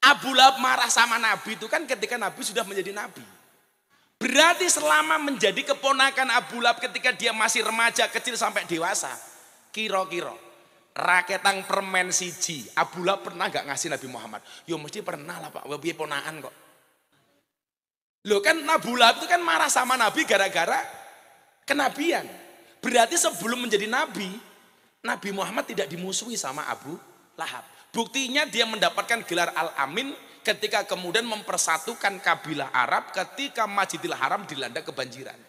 Abu Lahab marah sama Nabi itu kan ketika Nabi sudah menjadi nabi. Berarti selama menjadi keponakan Abu Lahab ketika dia masih remaja kecil sampai dewasa, kira-kira raketang permen siji. Abu Lahab pernah nggak ngasih Nabi Muhammad? Yo ya, mesti pernah lah Pak, piye ponaan kok. Loh kan Abu Lahab itu kan marah sama Nabi gara-gara kenabian. Berarti sebelum menjadi nabi, Nabi Muhammad tidak dimusuhi sama Abu Lahab. Buktinya dia mendapatkan gelar Al-Amin ketika kemudian mempersatukan kabilah Arab ketika Masjidil Haram dilanda kebanjiran.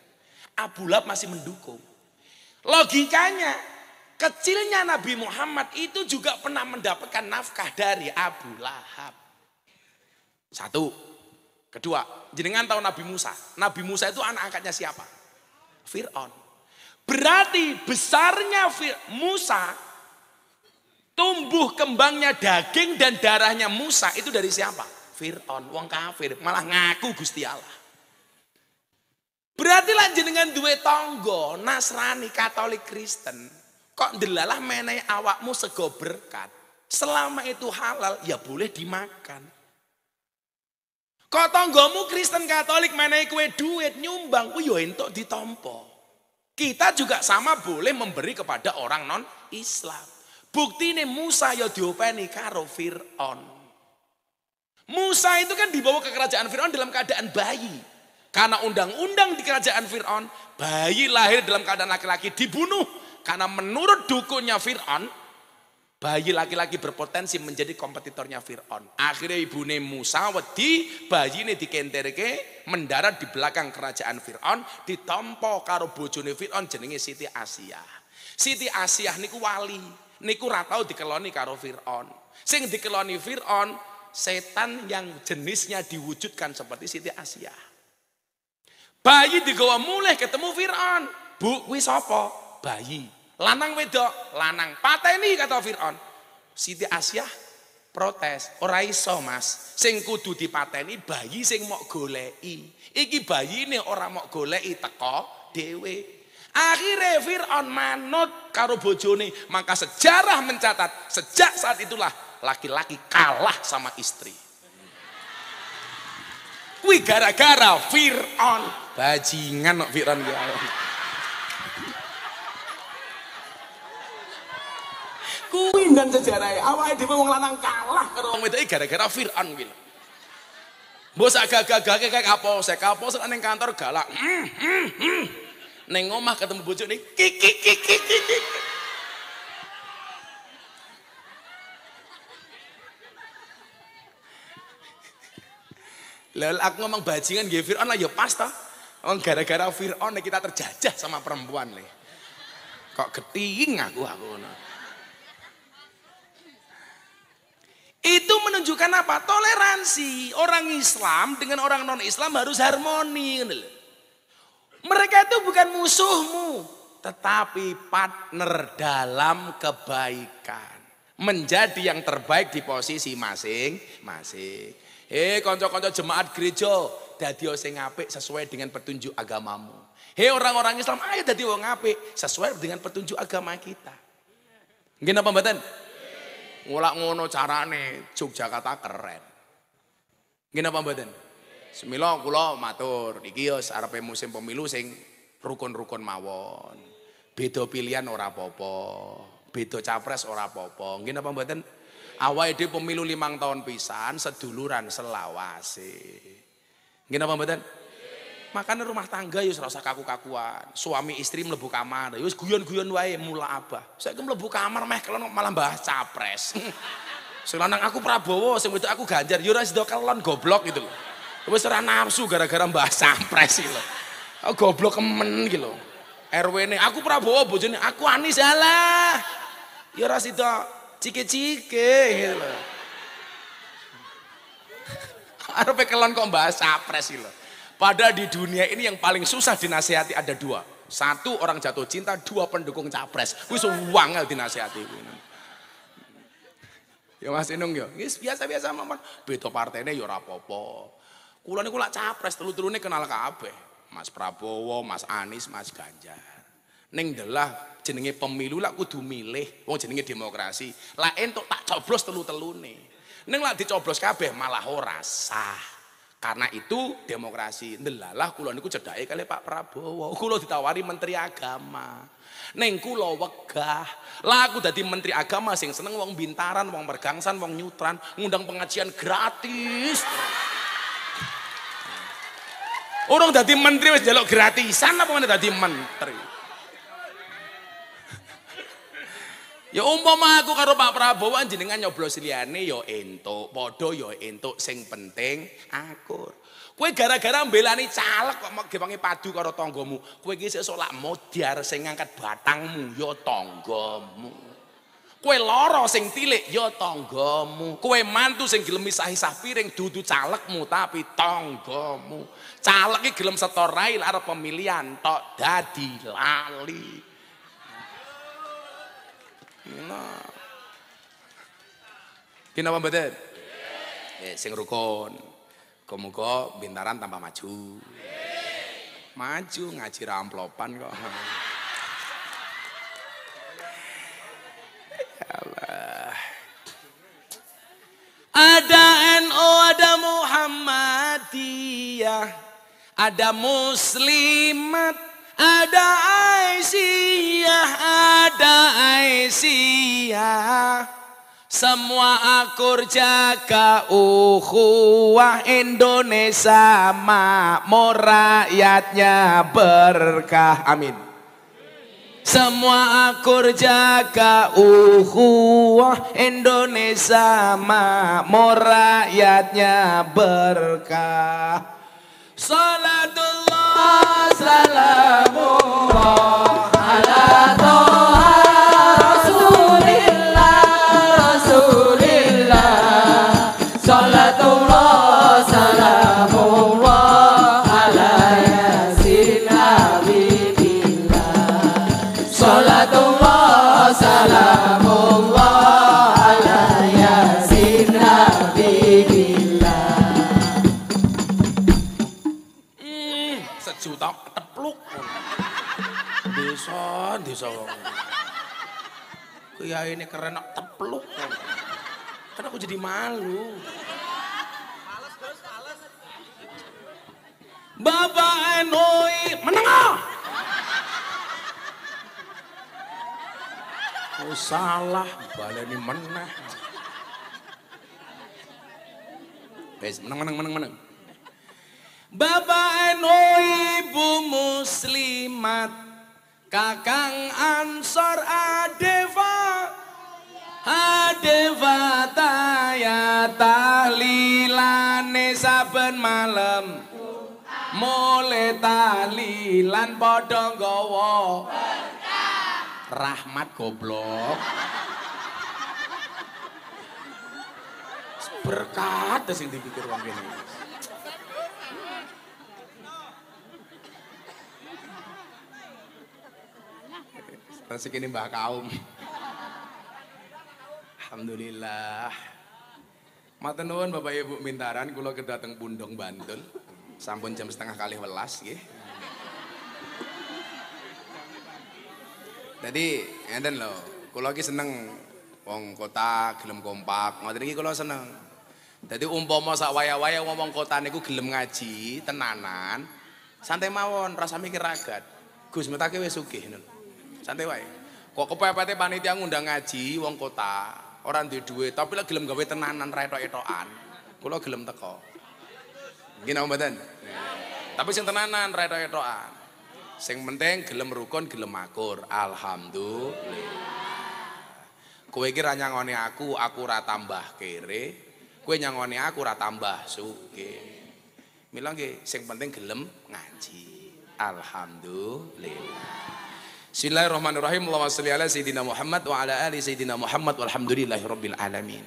Abu Lahab masih mendukung. Logikanya, kecilnya Nabi Muhammad itu juga pernah mendapatkan nafkah dari Abu Lahab. Satu. Kedua, jenengan tahu Nabi Musa. Nabi Musa itu anak angkatnya siapa? Fir'aun. Berarti besarnya Musa tumbuh kembangnya daging dan darahnya Musa itu dari siapa? Fir'aun, wong kafir, malah ngaku Gusti Allah. Berarti lanjut dengan dua tonggo, Nasrani, Katolik, Kristen. Kok delalah menai awakmu sego berkat. Selama itu halal, ya boleh dimakan. Kok tonggomu Kristen Katolik menai kue duit nyumbang, ku oh yo ya entuk kita juga sama boleh memberi kepada orang non-Islam. Bukti ini Musa ya diopeni karo Fir'aun. Musa itu kan dibawa ke kerajaan Fir'aun dalam keadaan bayi. Karena undang-undang di kerajaan Fir'aun, bayi lahir dalam keadaan laki-laki dibunuh. Karena menurut dukunnya Fir'aun, Bayi laki-laki berpotensi menjadi kompetitornya Fir'aun. Akhirnya ibu ibune Musa wedi, bayi ini dikenterke, mendarat di belakang kerajaan Fir'aun, ditompo karo bojone Fir'aun jenenge Siti Asia. Siti Asia niku wali, niku ratau dikeloni karo Fir'aun. Sing dikeloni Fir'aun, setan yang jenisnya diwujudkan seperti Siti Asia. Bayi digawa mulai ketemu Fir'aun. Bu, wis Bayi. Lanang wedok, lanang pateni kata Firaun. Siti Asia protes, ora iso Mas. Sing kudu dipateni bayi sing mau goleki. Iki bayi ini ora mau goleki teko dewe. Akhirnya Fir'aun manut karo bojone. Maka sejarah mencatat, sejak saat itulah laki-laki kalah sama istri. Kuwi gara-gara Fir'aun. Bajingan kok Fir'aun. Ya. Kuwi dan sejarah awalnya dia wong lanang kalah karo wong wedok gara-gara Firaun bos agak-agak kayak apa? Saya kapolsek, kapolsek neng kantor galak. Hmm, hmm, hmm. neng mm, ketemu Ning nih, ketemu kiki kiki kiki. Lalu aku ngomong bajingan gak Firaun lah ya pas ta. Wong gara-gara Firaun kita terjajah sama perempuan nih. Kok keting aku aku Nah. Itu menunjukkan apa? Toleransi. Orang Islam dengan orang non-Islam harus harmoni. Mereka itu bukan musuhmu, tetapi partner dalam kebaikan. Menjadi yang terbaik di posisi masing-masing. Hei konco-konco jemaat gereja, dadi sing ngapik sesuai dengan petunjuk agamamu. Hei orang-orang Islam, ayo dadi wong ngapik sesuai dengan petunjuk agama kita. Nggih napa Ngulak ngono carane Yogyakarta keren. Gimana apa mboten? Semila kula matur iki ya arepe musim pemilu sing rukun-rukun mawon. Beda pilihan ora apa-apa. Beda capres ora apa-apa. Ngene apa mboten? Awake dhewe pemilu limang tahun pisan seduluran selawase. Gimana apa mboten? Makanya rumah tangga ya serasa kaku-kakuan. Suami istri melebu kamar. Ya guyon-guyon wae mula apa? Saya ke melebu kamar meh kalau malah bahas capres. Selanang aku Prabowo, semuanya aku Ganjar. Ya sedo kalon goblok gitu loh. Tapi serah nafsu gara-gara bahas capres gitu loh. Aku goblok kemen gitu loh. RW ini, aku Prabowo bojone, aku Anies alah. Ya ora cike-cike gitu loh. Arep kelon kok bahas capres gitu loh. Pada di dunia ini yang paling susah dinasehati ada dua. Satu orang jatuh cinta, dua pendukung capres. Wis wangel dinasehati. Ya Mas Inung ya, biasa-biasa mamon. Beda partene ya ora apa-apa. Kula niku lak capres telu-telune kenal kabeh. Mas Prabowo, Mas Anies, Mas Ganjar. Ning delah jenenge pemilu lak kudu milih wong jenenge demokrasi. Lah entuk tak coblos telu-telune. Ning lak dicoblos kabeh malah ora sah. Karena itu demokrasi ndelalah kula niku cedhake kali Pak Prabowo. Kula ditawari menteri agama. Neng kula wegah. Lah aku dadi menteri agama sing seneng wong bintaran, wong mergangsan, wong nyutran, ngundang pengajian gratis. Orang dadi menteri wis delok gratisan apa dadi menteri? Ya umpama aku karo Pak Prabowo jenengan nyoblos liyane ya entuk, padha ya entuk, sing penting akur. Kue gara-gara mbelani caleg kok gewangi padu karo tanggamu. Kue iki sik solak modiar sing ngangkat batangmu ya tanggamu. Kue lara sing tilik ya tanggamu. Kue mantu sing gelem misahi isah piring dudu calegmu tapi tanggamu. Caleg iki gelem setor rai arep pemilihan tok dadi lali. Nah. Kina mboten? Nggih, eh, sing rukun. Muga-muga bintaran tanpa maju. Maju ngaji ramplopan kok. Ada NO, ada Muhammadiyah, ada Muslimat, ada Aisyah, ada Aisyah. Semua akur jaga ukhuwah Indonesia makmur rakyatnya berkah. Amin. Semua akur jaga ukhuwah Indonesia makmur rakyatnya berkah. Salatullah, salamullah. keren nak tepluk. Kan aku jadi malu. Bapak Enoi menengah. Oh salah, baleni menah. Guys, menang menang menang menang. Bapak Eno ibu muslimat, kakang Ansor Adeva Adevata ya tahlilane saben malam mule tahlilan gowo berkah rahmat goblok berkat sing dipikir wong kene rezeki ini mbah kaum Alhamdulillah. Matenun Bapak Ibu mintaran kalau kedateng Bundong Bantul. Sampun jam setengah kali welas ya. Jadi enten lo, kalau lagi seneng wong kota gelem kompak. Ngoten iki kalau seneng. Dadi umpama sak waya-waya ngomong kota niku gelem ngaji, tenanan, santai mawon, rasa mikir ragat. Gus metake wis sugih Santai wae. Kok kepepete panitia ngundang ngaji wong kota, orang di duit, tapi lah gelem gawe tenanan ra etoan. Kulo Kula gelem teko. Nggih napa Tapi sing tenanan ra etoan. etokan Sing penting gelem rukun, gelem akur. Alhamdulillah. Kue kira nyangoni aku, aku ra tambah kere. Kue nyangoni aku ra tambah suke. Milang ke sing penting gelem ngaji. Alhamdulillah. Bismillahirrahmanirrahim. Allahumma salli ala sayyidina Muhammad wa ala ali sayyidina Muhammad walhamdulillahi rabbil alamin.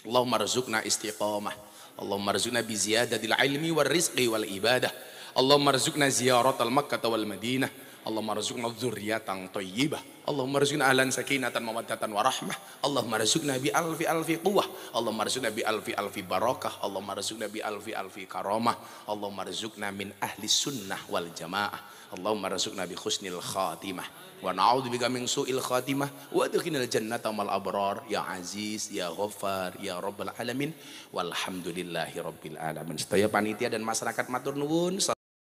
Allahumma rzuqna istiqamah. Allahumma rzuqna bi ziyadatil ilmi war rizqi wal ibadah. Allahumma rzuqna ziyaratal makkah wal madinah. Allahumma rzuqna dzurriyatan thayyibah. Allahumma rzuqna ahlan sakinatan mawaddatan warahmah. Allahumma rzuqna bi alfi alfi quwwah. Allahumma rzuqna bi alfi alfi barakah. Allahumma rzuqna bi alfi alfi karamah. Allahumma rzuqna min ahli sunnah wal jamaah. Allahumma rasukna bi khusnil khatimah wa bika min su'il khatimah wa adkhilnal jannata mal abrar ya aziz ya ghaffar ya rabbal alamin walhamdulillahi rabbil alamin. Setia panitia dan masyarakat matur nuwun